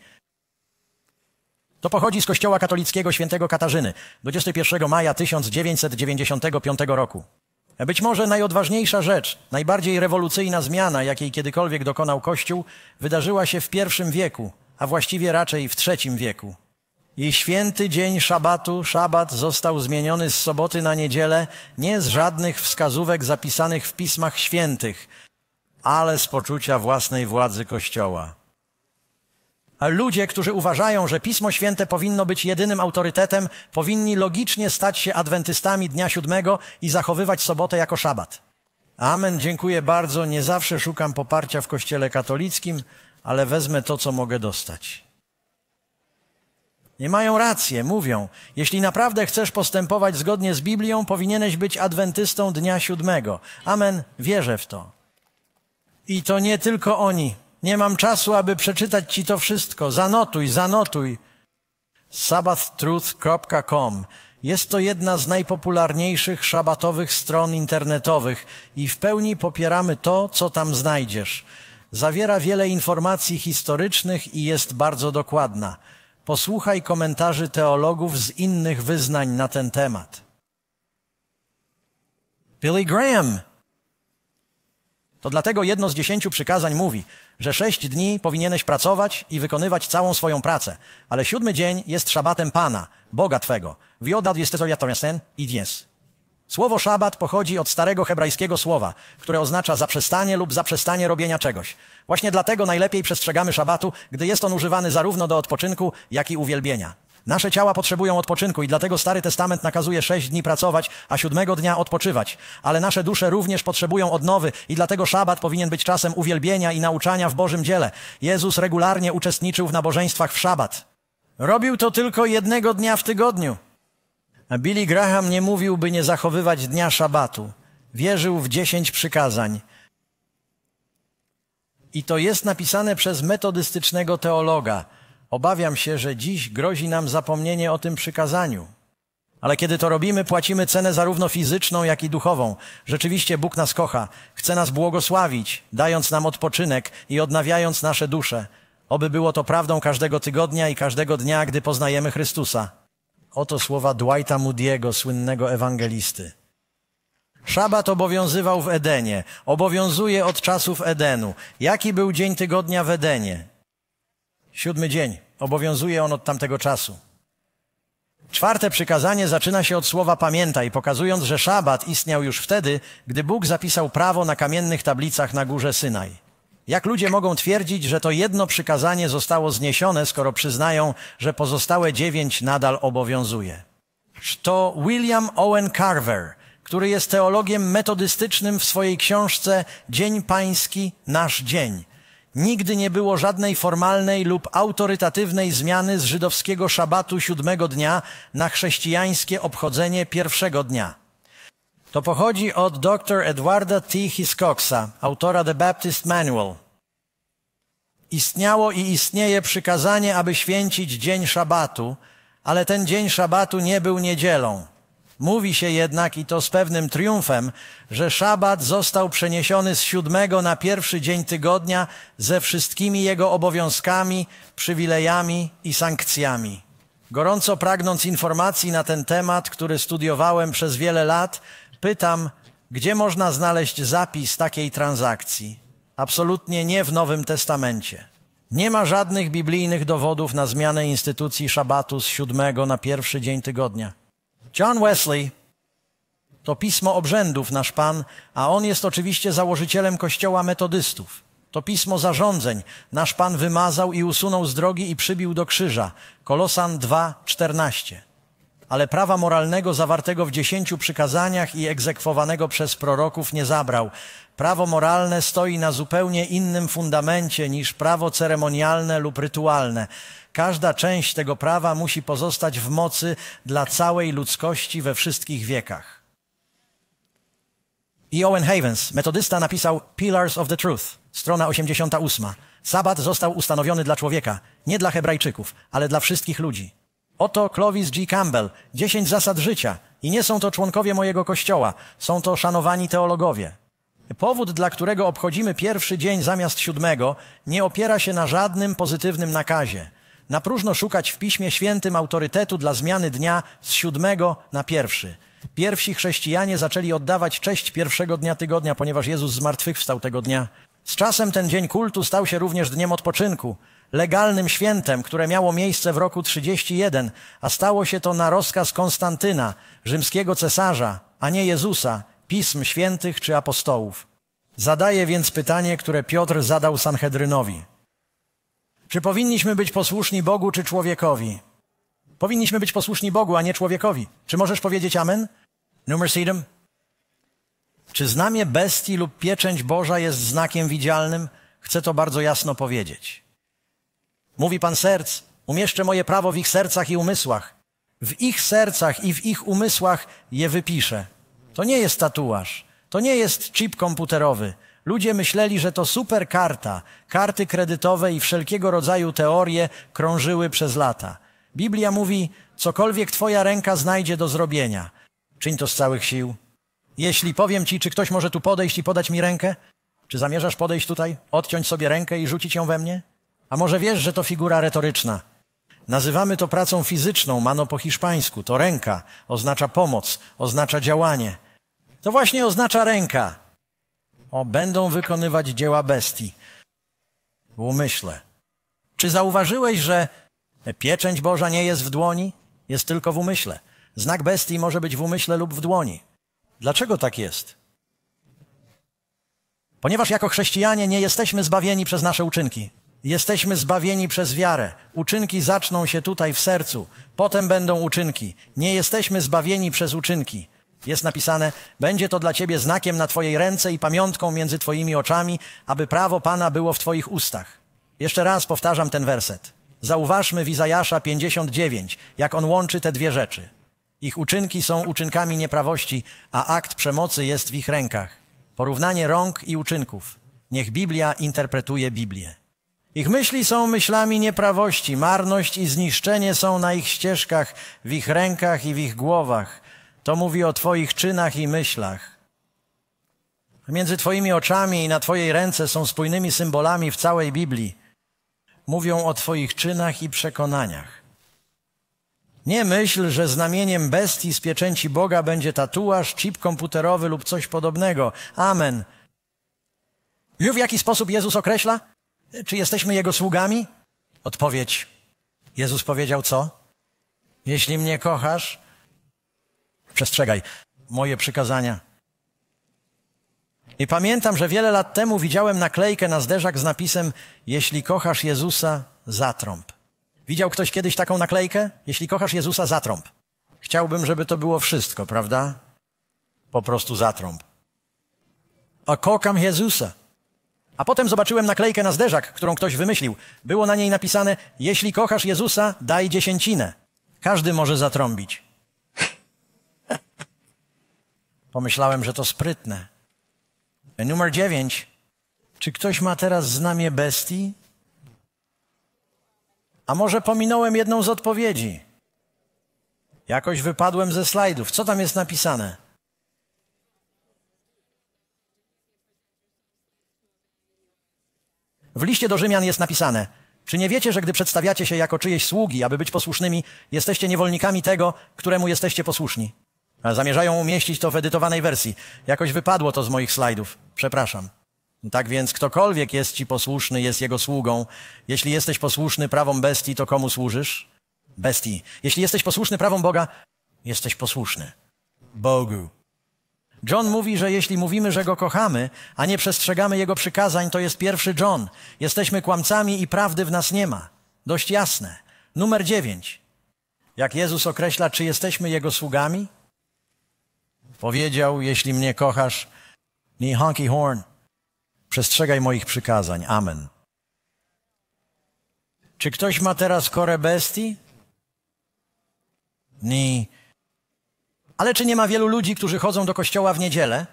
To pochodzi z kościoła katolickiego świętego Katarzyny 21 maja 1995 roku. Być może najodważniejsza rzecz, najbardziej rewolucyjna zmiana, jakiej kiedykolwiek dokonał Kościół, wydarzyła się w I wieku, a właściwie raczej w III wieku. I święty dzień szabatu, szabat został zmieniony z soboty na niedzielę nie z żadnych wskazówek zapisanych w pismach świętych, ale z poczucia własnej władzy Kościoła. Ludzie, którzy uważają, że Pismo Święte powinno być jedynym autorytetem, powinni logicznie stać się adwentystami dnia siódmego i zachowywać sobotę jako szabat. Amen, dziękuję bardzo. Nie zawsze szukam poparcia w Kościele katolickim, ale wezmę to, co mogę dostać. Nie mają racji, mówią. Jeśli naprawdę chcesz postępować zgodnie z Biblią, powinieneś być adwentystą dnia siódmego. Amen, wierzę w to. I to nie tylko oni. Nie mam czasu, aby przeczytać Ci to wszystko. Zanotuj, zanotuj. sabbathtruth.com jest to jedna z najpopularniejszych szabatowych stron internetowych i w pełni popieramy to, co tam znajdziesz. Zawiera wiele informacji historycznych i jest bardzo dokładna. Posłuchaj komentarzy teologów z innych wyznań na ten temat. Billy Graham to dlatego jedno z dziesięciu przykazań mówi, że sześć dni powinieneś pracować i wykonywać całą swoją pracę, ale siódmy dzień jest szabatem Pana, Boga Twego. Wiodat jest i dies. Słowo szabat pochodzi od starego hebrajskiego słowa, które oznacza zaprzestanie lub zaprzestanie robienia czegoś. Właśnie dlatego najlepiej przestrzegamy szabatu, gdy jest on używany zarówno do odpoczynku, jak i uwielbienia. Nasze ciała potrzebują odpoczynku i dlatego Stary Testament nakazuje sześć dni pracować, a siódmego dnia odpoczywać. Ale nasze dusze również potrzebują odnowy i dlatego szabat powinien być czasem uwielbienia i nauczania w Bożym dziele. Jezus regularnie uczestniczył w nabożeństwach w szabat. Robił to tylko jednego dnia w tygodniu. A Billy Graham nie mówił, by nie zachowywać dnia szabatu. Wierzył w dziesięć przykazań. I to jest napisane przez metodystycznego teologa – Obawiam się, że dziś grozi nam zapomnienie o tym przykazaniu. Ale kiedy to robimy, płacimy cenę zarówno fizyczną, jak i duchową. Rzeczywiście Bóg nas kocha, chce nas błogosławić, dając nam odpoczynek i odnawiając nasze dusze. Oby było to prawdą każdego tygodnia i każdego dnia, gdy poznajemy Chrystusa. Oto słowa Dwighta Moody'ego, słynnego ewangelisty. Szabat obowiązywał w Edenie, obowiązuje od czasów Edenu. Jaki był dzień tygodnia w Edenie? Siódmy dzień. Obowiązuje on od tamtego czasu. Czwarte przykazanie zaczyna się od słowa pamiętaj, pokazując, że szabat istniał już wtedy, gdy Bóg zapisał prawo na kamiennych tablicach na górze Synaj. Jak ludzie mogą twierdzić, że to jedno przykazanie zostało zniesione, skoro przyznają, że pozostałe dziewięć nadal obowiązuje? To William Owen Carver, który jest teologiem metodystycznym w swojej książce Dzień Pański, Nasz Dzień – Nigdy nie było żadnej formalnej lub autorytatywnej zmiany z żydowskiego szabatu siódmego dnia na chrześcijańskie obchodzenie pierwszego dnia. To pochodzi od dr Edwarda T. Hiscoxa, autora The Baptist Manual. Istniało i istnieje przykazanie, aby święcić dzień szabatu, ale ten dzień szabatu nie był niedzielą. Mówi się jednak, i to z pewnym triumfem, że szabat został przeniesiony z siódmego na pierwszy dzień tygodnia ze wszystkimi jego obowiązkami, przywilejami i sankcjami. Gorąco pragnąc informacji na ten temat, który studiowałem przez wiele lat, pytam, gdzie można znaleźć zapis takiej transakcji? Absolutnie nie w Nowym Testamencie. Nie ma żadnych biblijnych dowodów na zmianę instytucji szabatu z siódmego na pierwszy dzień tygodnia. John Wesley to pismo obrzędów nasz Pan, a on jest oczywiście założycielem kościoła metodystów. To pismo zarządzeń nasz Pan wymazał i usunął z drogi i przybił do krzyża. Kolosan 2:14. Ale prawa moralnego zawartego w dziesięciu przykazaniach i egzekwowanego przez proroków nie zabrał. Prawo moralne stoi na zupełnie innym fundamencie niż prawo ceremonialne lub rytualne. Każda część tego prawa musi pozostać w mocy dla całej ludzkości we wszystkich wiekach. I Owen Havens, metodysta, napisał Pillars of the Truth, strona 88. Sabat został ustanowiony dla człowieka, nie dla Hebrajczyków, ale dla wszystkich ludzi. Oto Clovis G. Campbell, 10 zasad życia. I nie są to członkowie mojego kościoła, są to szanowani teologowie. Powód, dla którego obchodzimy pierwszy dzień zamiast siódmego, nie opiera się na żadnym pozytywnym nakazie. Na próżno szukać w Piśmie Świętym autorytetu dla zmiany dnia z siódmego na pierwszy. Pierwsi chrześcijanie zaczęli oddawać cześć pierwszego dnia tygodnia, ponieważ Jezus zmartwychwstał tego dnia. Z czasem ten dzień kultu stał się również dniem odpoczynku, legalnym świętem, które miało miejsce w roku 31, a stało się to na rozkaz Konstantyna, rzymskiego cesarza, a nie Jezusa, pism świętych czy apostołów. Zadaję więc pytanie, które Piotr zadał Sanhedrynowi. Czy powinniśmy być posłuszni Bogu czy człowiekowi? Powinniśmy być posłuszni Bogu, a nie człowiekowi. Czy możesz powiedzieć amen? Numer no 7. Czy znamie bestii lub pieczęć Boża jest znakiem widzialnym? Chcę to bardzo jasno powiedzieć. Mówi Pan serc, umieszczę moje prawo w ich sercach i umysłach. W ich sercach i w ich umysłach je wypiszę. To nie jest tatuaż, to nie jest chip komputerowy. Ludzie myśleli, że to super karta. Karty kredytowe i wszelkiego rodzaju teorie krążyły przez lata. Biblia mówi, cokolwiek twoja ręka znajdzie do zrobienia. Czyń to z całych sił. Jeśli powiem ci, czy ktoś może tu podejść i podać mi rękę? Czy zamierzasz podejść tutaj, odciąć sobie rękę i rzucić ją we mnie? A może wiesz, że to figura retoryczna? Nazywamy to pracą fizyczną, mano po hiszpańsku. To ręka, oznacza pomoc, oznacza działanie. To właśnie oznacza ręka. O, będą wykonywać dzieła bestii w umyśle. Czy zauważyłeś, że pieczęć Boża nie jest w dłoni, jest tylko w umyśle? Znak bestii może być w umyśle lub w dłoni. Dlaczego tak jest? Ponieważ jako chrześcijanie nie jesteśmy zbawieni przez nasze uczynki. Jesteśmy zbawieni przez wiarę. Uczynki zaczną się tutaj w sercu, potem będą uczynki. Nie jesteśmy zbawieni przez uczynki. Jest napisane, będzie to dla ciebie znakiem na twojej ręce i pamiątką między twoimi oczami, aby prawo Pana było w twoich ustach. Jeszcze raz powtarzam ten werset. Zauważmy w Izajasza 59, jak on łączy te dwie rzeczy. Ich uczynki są uczynkami nieprawości, a akt przemocy jest w ich rękach. Porównanie rąk i uczynków. Niech Biblia interpretuje Biblię. Ich myśli są myślami nieprawości, marność i zniszczenie są na ich ścieżkach, w ich rękach i w ich głowach. To mówi o Twoich czynach i myślach. Między Twoimi oczami i na Twojej ręce są spójnymi symbolami w całej Biblii. Mówią o Twoich czynach i przekonaniach. Nie myśl, że znamieniem bestii z pieczęci Boga będzie tatuaż, chip komputerowy lub coś podobnego. Amen. Już w jaki sposób Jezus określa? Czy jesteśmy Jego sługami? Odpowiedź. Jezus powiedział co? Jeśli mnie kochasz, przestrzegaj moje przykazania. I pamiętam, że wiele lat temu widziałem naklejkę na zderzak z napisem Jeśli kochasz Jezusa, zatrąb. Widział ktoś kiedyś taką naklejkę? Jeśli kochasz Jezusa, zatrąb. Chciałbym, żeby to było wszystko, prawda? Po prostu zatrąb. A kocham Jezusa. A potem zobaczyłem naklejkę na zderzak, którą ktoś wymyślił. Było na niej napisane: Jeśli kochasz Jezusa, daj dziesięcinę. Każdy może zatrąbić. Pomyślałem, że to sprytne. Numer dziewięć. Czy ktoś ma teraz znamie bestii? A może pominąłem jedną z odpowiedzi? Jakoś wypadłem ze slajdów. Co tam jest napisane? W liście do Rzymian jest napisane: Czy nie wiecie, że gdy przedstawiacie się jako czyjeś sługi, aby być posłusznymi, jesteście niewolnikami tego, któremu jesteście posłuszni? Zamierzają umieścić to w edytowanej wersji. Jakoś wypadło to z moich slajdów. Przepraszam. Tak więc ktokolwiek jest ci posłuszny, jest jego sługą. Jeśli jesteś posłuszny prawom bestii, to komu służysz? Bestii. Jeśli jesteś posłuszny prawom Boga, jesteś posłuszny. Bogu. John mówi, że jeśli mówimy, że go kochamy, a nie przestrzegamy jego przykazań, to jest pierwszy John. Jesteśmy kłamcami i prawdy w nas nie ma. Dość jasne. Numer dziewięć. Jak Jezus określa, czy jesteśmy jego sługami? Powiedział, jeśli mnie kochasz, nie honky horn, przestrzegaj moich przykazań. Amen. Czy ktoś ma teraz korę bestii? Nie. Ale czy nie ma wielu ludzi, którzy chodzą do kościoła w niedzielę?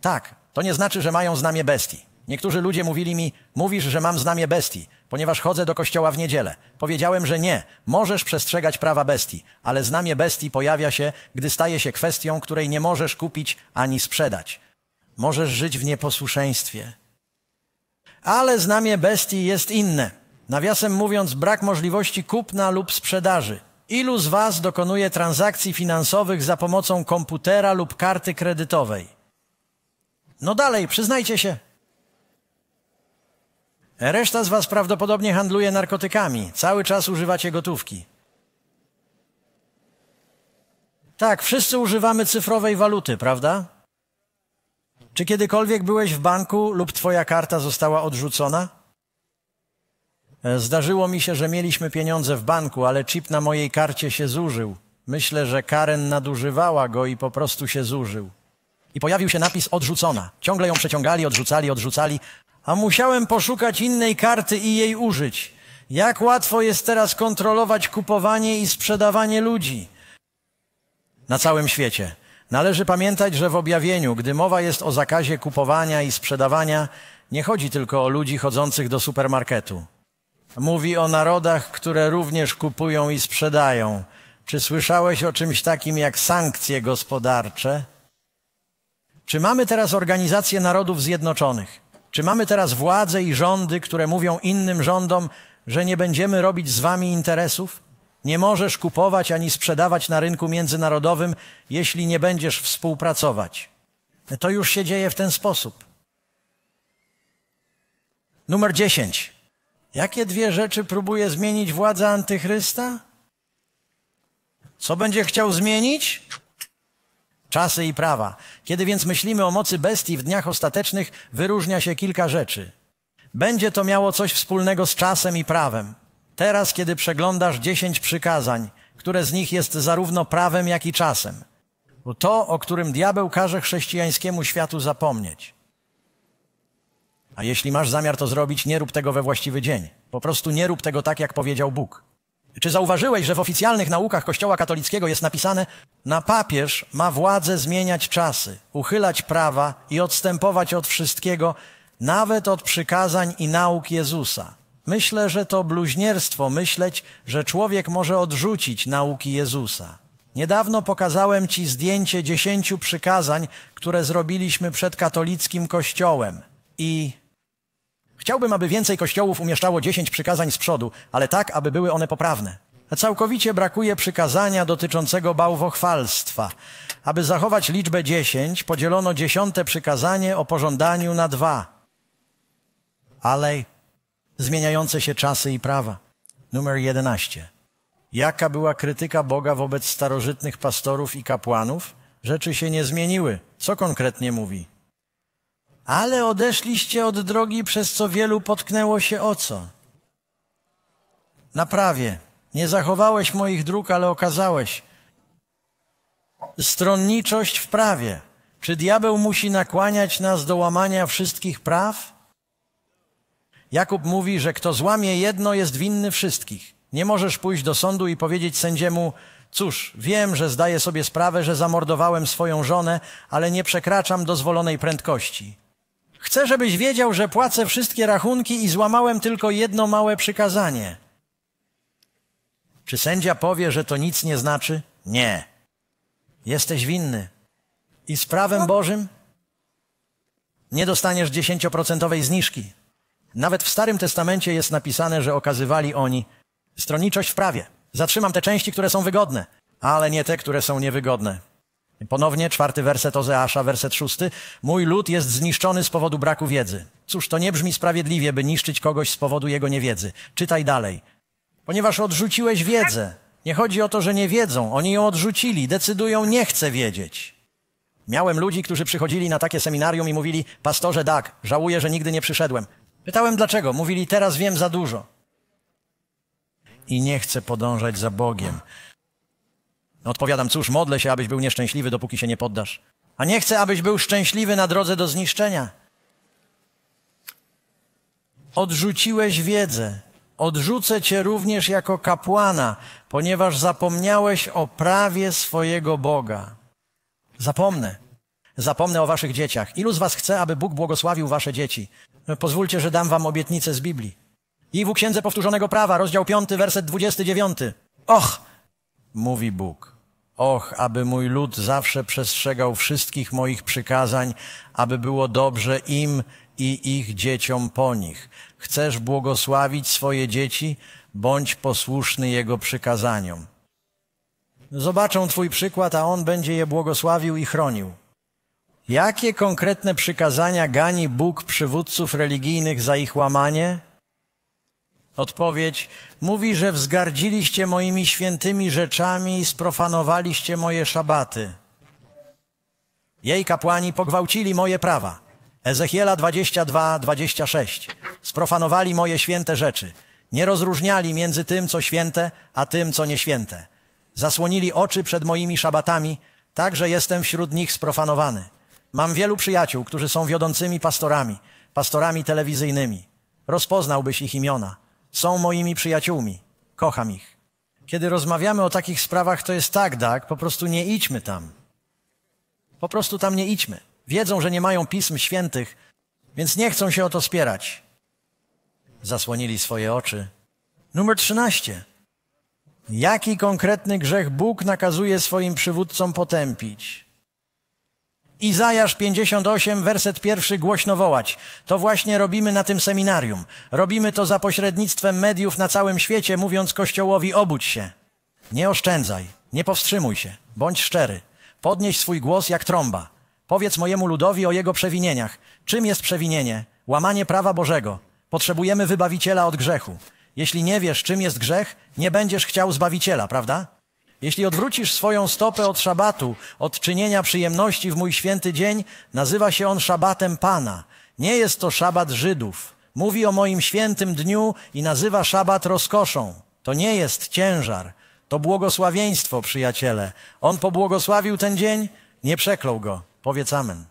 Tak, to nie znaczy, że mają znamie bestii. Niektórzy ludzie mówili mi, mówisz, że mam znamie bestii ponieważ chodzę do kościoła w niedzielę. Powiedziałem, że nie, możesz przestrzegać prawa bestii, ale znamie bestii pojawia się, gdy staje się kwestią, której nie możesz kupić ani sprzedać. Możesz żyć w nieposłuszeństwie. Ale znamie bestii jest inne. Nawiasem mówiąc, brak możliwości kupna lub sprzedaży. Ilu z Was dokonuje transakcji finansowych za pomocą komputera lub karty kredytowej? No dalej, przyznajcie się. Reszta z was prawdopodobnie handluje narkotykami. Cały czas używacie gotówki. Tak, wszyscy używamy cyfrowej waluty, prawda? Czy kiedykolwiek byłeś w banku lub twoja karta została odrzucona? E, zdarzyło mi się, że mieliśmy pieniądze w banku, ale chip na mojej karcie się zużył. Myślę, że Karen nadużywała go i po prostu się zużył. I pojawił się napis odrzucona. Ciągle ją przeciągali, odrzucali, odrzucali, a musiałem poszukać innej karty i jej użyć. Jak łatwo jest teraz kontrolować kupowanie i sprzedawanie ludzi na całym świecie. Należy pamiętać, że w objawieniu, gdy mowa jest o zakazie kupowania i sprzedawania, nie chodzi tylko o ludzi chodzących do supermarketu. Mówi o narodach, które również kupują i sprzedają. Czy słyszałeś o czymś takim jak sankcje gospodarcze? Czy mamy teraz Organizację Narodów Zjednoczonych? Czy mamy teraz władze i rządy, które mówią innym rządom, że nie będziemy robić z wami interesów? Nie możesz kupować ani sprzedawać na rynku międzynarodowym, jeśli nie będziesz współpracować. To już się dzieje w ten sposób. Numer 10. Jakie dwie rzeczy próbuje zmienić władza antychrysta? Co będzie chciał zmienić? czasy i prawa. Kiedy więc myślimy o mocy bestii w dniach ostatecznych, wyróżnia się kilka rzeczy. Będzie to miało coś wspólnego z czasem i prawem. Teraz, kiedy przeglądasz dziesięć przykazań, które z nich jest zarówno prawem, jak i czasem. To, o którym diabeł każe chrześcijańskiemu światu zapomnieć. A jeśli masz zamiar to zrobić, nie rób tego we właściwy dzień. Po prostu nie rób tego tak, jak powiedział Bóg. Czy zauważyłeś, że w oficjalnych naukach Kościoła katolickiego jest napisane, na papież ma władzę zmieniać czasy, uchylać prawa i odstępować od wszystkiego, nawet od przykazań i nauk Jezusa. Myślę, że to bluźnierstwo myśleć, że człowiek może odrzucić nauki Jezusa. Niedawno pokazałem Ci zdjęcie dziesięciu przykazań, które zrobiliśmy przed katolickim kościołem. I Chciałbym, aby więcej kościołów umieszczało 10 przykazań z przodu, ale tak, aby były one poprawne. A całkowicie brakuje przykazania dotyczącego bałwochwalstwa. Aby zachować liczbę 10, podzielono dziesiąte przykazanie o pożądaniu na dwa. Alej, zmieniające się czasy i prawa. Numer 11. Jaka była krytyka Boga wobec starożytnych pastorów i kapłanów? Rzeczy się nie zmieniły. Co konkretnie mówi? ale odeszliście od drogi, przez co wielu potknęło się o co? Na prawie. Nie zachowałeś moich dróg, ale okazałeś stronniczość w prawie. Czy diabeł musi nakłaniać nas do łamania wszystkich praw? Jakub mówi, że kto złamie jedno, jest winny wszystkich. Nie możesz pójść do sądu i powiedzieć sędziemu, cóż, wiem, że zdaję sobie sprawę, że zamordowałem swoją żonę, ale nie przekraczam dozwolonej prędkości. Chcę, żebyś wiedział, że płacę wszystkie rachunki i złamałem tylko jedno małe przykazanie. Czy sędzia powie, że to nic nie znaczy? Nie. Jesteś winny. I z prawem Bożym nie dostaniesz dziesięcioprocentowej zniżki. Nawet w Starym Testamencie jest napisane, że okazywali oni stronniczość w prawie. Zatrzymam te części, które są wygodne, ale nie te, które są niewygodne. Ponownie czwarty werset Ozeasza, werset szósty. Mój lud jest zniszczony z powodu braku wiedzy. Cóż, to nie brzmi sprawiedliwie, by niszczyć kogoś z powodu jego niewiedzy. Czytaj dalej. Ponieważ odrzuciłeś wiedzę. Nie chodzi o to, że nie wiedzą. Oni ją odrzucili. Decydują, nie chcę wiedzieć. Miałem ludzi, którzy przychodzili na takie seminarium i mówili, pastorze, tak, żałuję, że nigdy nie przyszedłem. Pytałem dlaczego. Mówili, teraz wiem za dużo. I nie chcę podążać za Bogiem. Odpowiadam, cóż, modlę się, abyś był nieszczęśliwy, dopóki się nie poddasz. A nie chcę, abyś był szczęśliwy na drodze do zniszczenia. Odrzuciłeś wiedzę. Odrzucę cię również jako kapłana, ponieważ zapomniałeś o prawie swojego Boga. Zapomnę. Zapomnę o waszych dzieciach. Ilu z was chce, aby Bóg błogosławił wasze dzieci? No, pozwólcie, że dam wam obietnicę z Biblii. I w Księdze Powtórzonego Prawa, rozdział 5, werset 29. Och, mówi Bóg. Och, aby mój lud zawsze przestrzegał wszystkich moich przykazań, aby było dobrze im i ich dzieciom po nich. Chcesz błogosławić swoje dzieci? Bądź posłuszny Jego przykazaniom. Zobaczą Twój przykład, a On będzie je błogosławił i chronił. Jakie konkretne przykazania gani Bóg przywódców religijnych za ich łamanie? Odpowiedź mówi, że wzgardziliście moimi świętymi rzeczami i sprofanowaliście moje szabaty. Jej kapłani pogwałcili moje prawa. Ezechiela 22, 26. Sprofanowali moje święte rzeczy. Nie rozróżniali między tym, co święte, a tym, co nieświęte. Zasłonili oczy przed moimi szabatami, tak, że jestem wśród nich sprofanowany. Mam wielu przyjaciół, którzy są wiodącymi pastorami, pastorami telewizyjnymi. Rozpoznałbyś ich imiona. Są moimi przyjaciółmi. Kocham ich. Kiedy rozmawiamy o takich sprawach, to jest tak, tak, po prostu nie idźmy tam. Po prostu tam nie idźmy. Wiedzą, że nie mają pism świętych, więc nie chcą się o to spierać. Zasłonili swoje oczy. Numer 13. Jaki konkretny grzech Bóg nakazuje swoim przywódcom potępić? Izajasz 58, werset pierwszy głośno wołać. To właśnie robimy na tym seminarium. Robimy to za pośrednictwem mediów na całym świecie, mówiąc Kościołowi obudź się. Nie oszczędzaj, nie powstrzymuj się, bądź szczery. Podnieś swój głos jak trąba. Powiedz mojemu ludowi o jego przewinieniach. Czym jest przewinienie? Łamanie prawa Bożego. Potrzebujemy wybawiciela od grzechu. Jeśli nie wiesz, czym jest grzech, nie będziesz chciał zbawiciela, prawda? Jeśli odwrócisz swoją stopę od szabatu, od czynienia przyjemności w mój święty dzień, nazywa się on szabatem Pana. Nie jest to szabat Żydów. Mówi o moim świętym dniu i nazywa szabat rozkoszą. To nie jest ciężar. To błogosławieństwo, przyjaciele. On pobłogosławił ten dzień, nie przeklął go. Powiedz amen.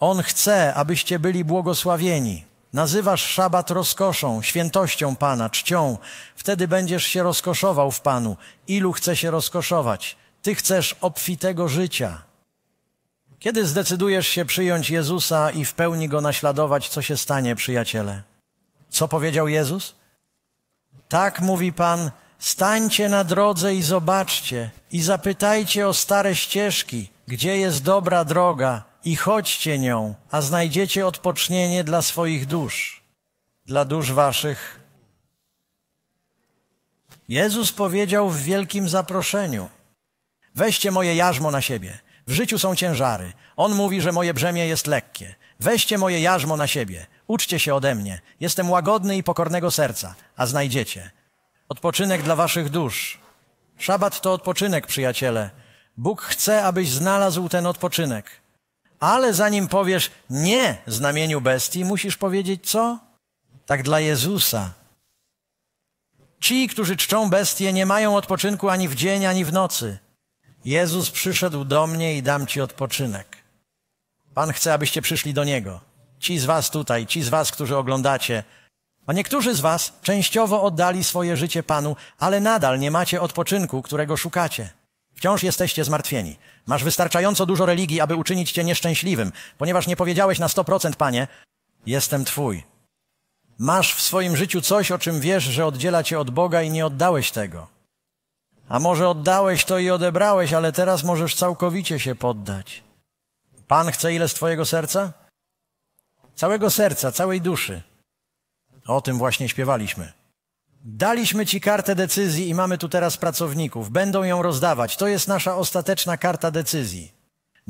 On chce, abyście byli błogosławieni. Nazywasz szabat rozkoszą, świętością Pana, czcią. Wtedy będziesz się rozkoszował w Panu. Ilu chce się rozkoszować? Ty chcesz obfitego życia. Kiedy zdecydujesz się przyjąć Jezusa i w pełni Go naśladować, co się stanie, przyjaciele? Co powiedział Jezus? Tak mówi Pan, stańcie na drodze i zobaczcie i zapytajcie o stare ścieżki, gdzie jest dobra droga i chodźcie nią, a znajdziecie odpocznienie dla swoich dusz. Dla dusz waszych Jezus powiedział w wielkim zaproszeniu: Weźcie moje jarzmo na siebie. W życiu są ciężary. On mówi, że moje brzemię jest lekkie. Weźcie moje jarzmo na siebie. Uczcie się ode mnie. Jestem łagodny i pokornego serca, a znajdziecie. Odpoczynek dla waszych dusz. Szabat to odpoczynek, przyjaciele. Bóg chce, abyś znalazł ten odpoczynek. Ale zanim powiesz nie znamieniu bestii, musisz powiedzieć co? Tak dla Jezusa Ci, którzy czczą bestie, nie mają odpoczynku ani w dzień, ani w nocy. Jezus przyszedł do mnie i dam ci odpoczynek. Pan chce, abyście przyszli do Niego. Ci z was tutaj, ci z was, którzy oglądacie. A niektórzy z was częściowo oddali swoje życie Panu, ale nadal nie macie odpoczynku, którego szukacie. Wciąż jesteście zmartwieni. Masz wystarczająco dużo religii, aby uczynić cię nieszczęśliwym, ponieważ nie powiedziałeś na 100%, Panie, jestem Twój. Masz w swoim życiu coś, o czym wiesz, że oddziela cię od Boga i nie oddałeś tego. A może oddałeś to i odebrałeś, ale teraz możesz całkowicie się poddać. Pan chce ile z Twojego serca? Całego serca, całej duszy. O tym właśnie śpiewaliśmy. Daliśmy Ci kartę decyzji i mamy tu teraz pracowników. Będą ją rozdawać. To jest nasza ostateczna karta decyzji.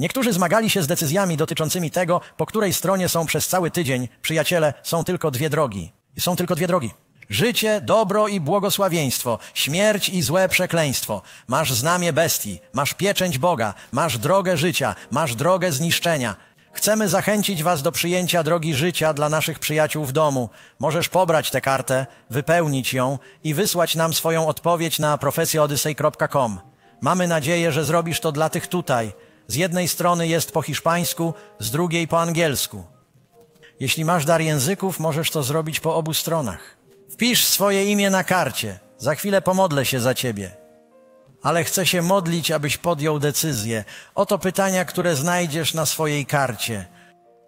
Niektórzy zmagali się z decyzjami dotyczącymi tego, po której stronie są przez cały tydzień. Przyjaciele, są tylko dwie drogi. Są tylko dwie drogi. Życie, dobro i błogosławieństwo, śmierć i złe przekleństwo. Masz znamie bestii, masz pieczęć Boga, masz drogę życia, masz drogę zniszczenia. Chcemy zachęcić Was do przyjęcia drogi życia dla naszych przyjaciół w domu. Możesz pobrać tę kartę, wypełnić ją i wysłać nam swoją odpowiedź na profesjaodysej.com. Mamy nadzieję, że zrobisz to dla tych tutaj, z jednej strony jest po hiszpańsku, z drugiej po angielsku. Jeśli masz dar języków, możesz to zrobić po obu stronach. Wpisz swoje imię na karcie. Za chwilę pomodlę się za ciebie. Ale chcę się modlić, abyś podjął decyzję. Oto pytania, które znajdziesz na swojej karcie.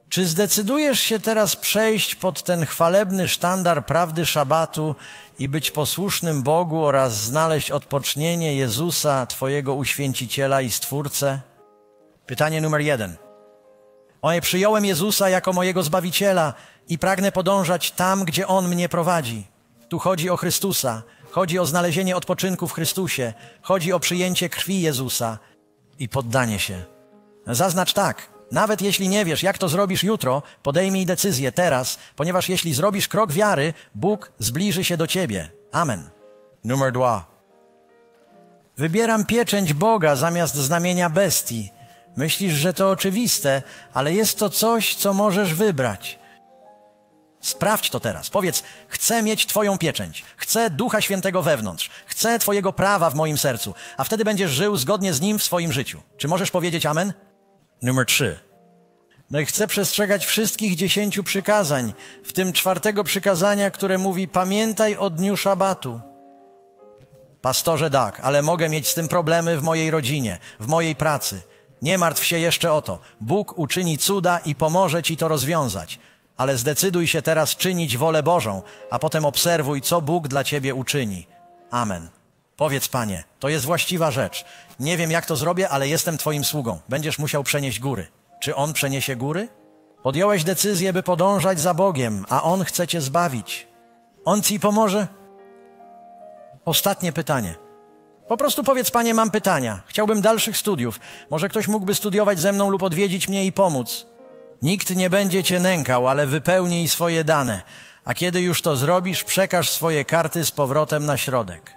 Czy zdecydujesz się teraz przejść pod ten chwalebny sztandar prawdy Szabatu i być posłusznym Bogu oraz znaleźć odpocznienie Jezusa, Twojego uświęciciela i Stwórcę? Pytanie numer jeden. Oje, przyjąłem Jezusa jako mojego Zbawiciela i pragnę podążać tam, gdzie On mnie prowadzi. Tu chodzi o Chrystusa, chodzi o znalezienie odpoczynku w Chrystusie, chodzi o przyjęcie krwi Jezusa i poddanie się. Zaznacz tak, nawet jeśli nie wiesz, jak to zrobisz jutro, podejmij decyzję teraz, ponieważ jeśli zrobisz krok wiary, Bóg zbliży się do ciebie. Amen. Numer dwa. Wybieram pieczęć Boga zamiast znamienia bestii Myślisz, że to oczywiste, ale jest to coś, co możesz wybrać. Sprawdź to teraz. Powiedz, chcę mieć Twoją pieczęć, chcę Ducha Świętego wewnątrz, chcę Twojego prawa w moim sercu, a wtedy będziesz żył zgodnie z Nim w swoim życiu. Czy możesz powiedzieć Amen? Numer trzy. No i chcę przestrzegać wszystkich dziesięciu przykazań, w tym czwartego przykazania, które mówi pamiętaj o dniu szabatu. Pastorze, tak, ale mogę mieć z tym problemy w mojej rodzinie, w mojej pracy – nie martw się jeszcze o to. Bóg uczyni cuda i pomoże ci to rozwiązać. Ale zdecyduj się teraz czynić wolę Bożą, a potem obserwuj, co Bóg dla ciebie uczyni. Amen. Powiedz, Panie, to jest właściwa rzecz. Nie wiem, jak to zrobię, ale jestem Twoim sługą. Będziesz musiał przenieść góry. Czy On przeniesie góry? Podjąłeś decyzję, by podążać za Bogiem, a On chce Cię zbawić. On Ci pomoże? Ostatnie pytanie. Po prostu powiedz, panie, mam pytania. Chciałbym dalszych studiów. Może ktoś mógłby studiować ze mną lub odwiedzić mnie i pomóc. Nikt nie będzie cię nękał, ale wypełnij swoje dane. A kiedy już to zrobisz, przekaż swoje karty z powrotem na środek.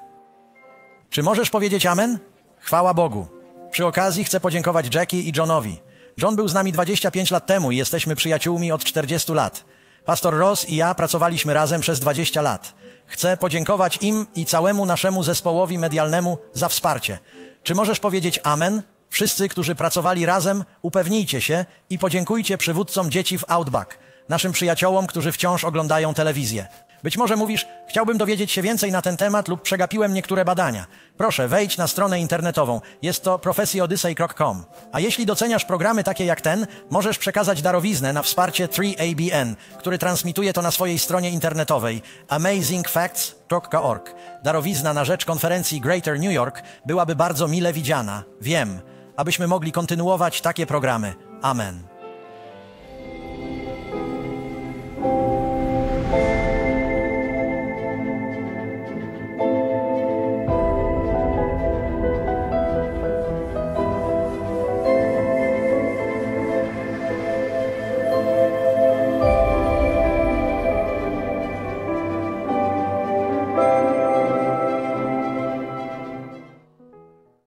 Czy możesz powiedzieć amen? Chwała Bogu. Przy okazji chcę podziękować Jackie i Johnowi. John był z nami 25 lat temu i jesteśmy przyjaciółmi od 40 lat. Pastor Ross i ja pracowaliśmy razem przez 20 lat. Chcę podziękować im i całemu naszemu zespołowi medialnemu za wsparcie. Czy możesz powiedzieć amen? Wszyscy, którzy pracowali razem, upewnijcie się i podziękujcie przywódcom dzieci w Outback, naszym przyjaciołom, którzy wciąż oglądają telewizję. Być może mówisz, chciałbym dowiedzieć się więcej na ten temat lub przegapiłem niektóre badania. Proszę, wejdź na stronę internetową. Jest to profesjodyssej.com. A jeśli doceniasz programy takie jak ten, możesz przekazać darowiznę na wsparcie 3ABN, który transmituje to na swojej stronie internetowej amazingfacts.org. Darowizna na rzecz konferencji Greater New York byłaby bardzo mile widziana. Wiem, abyśmy mogli kontynuować takie programy. Amen.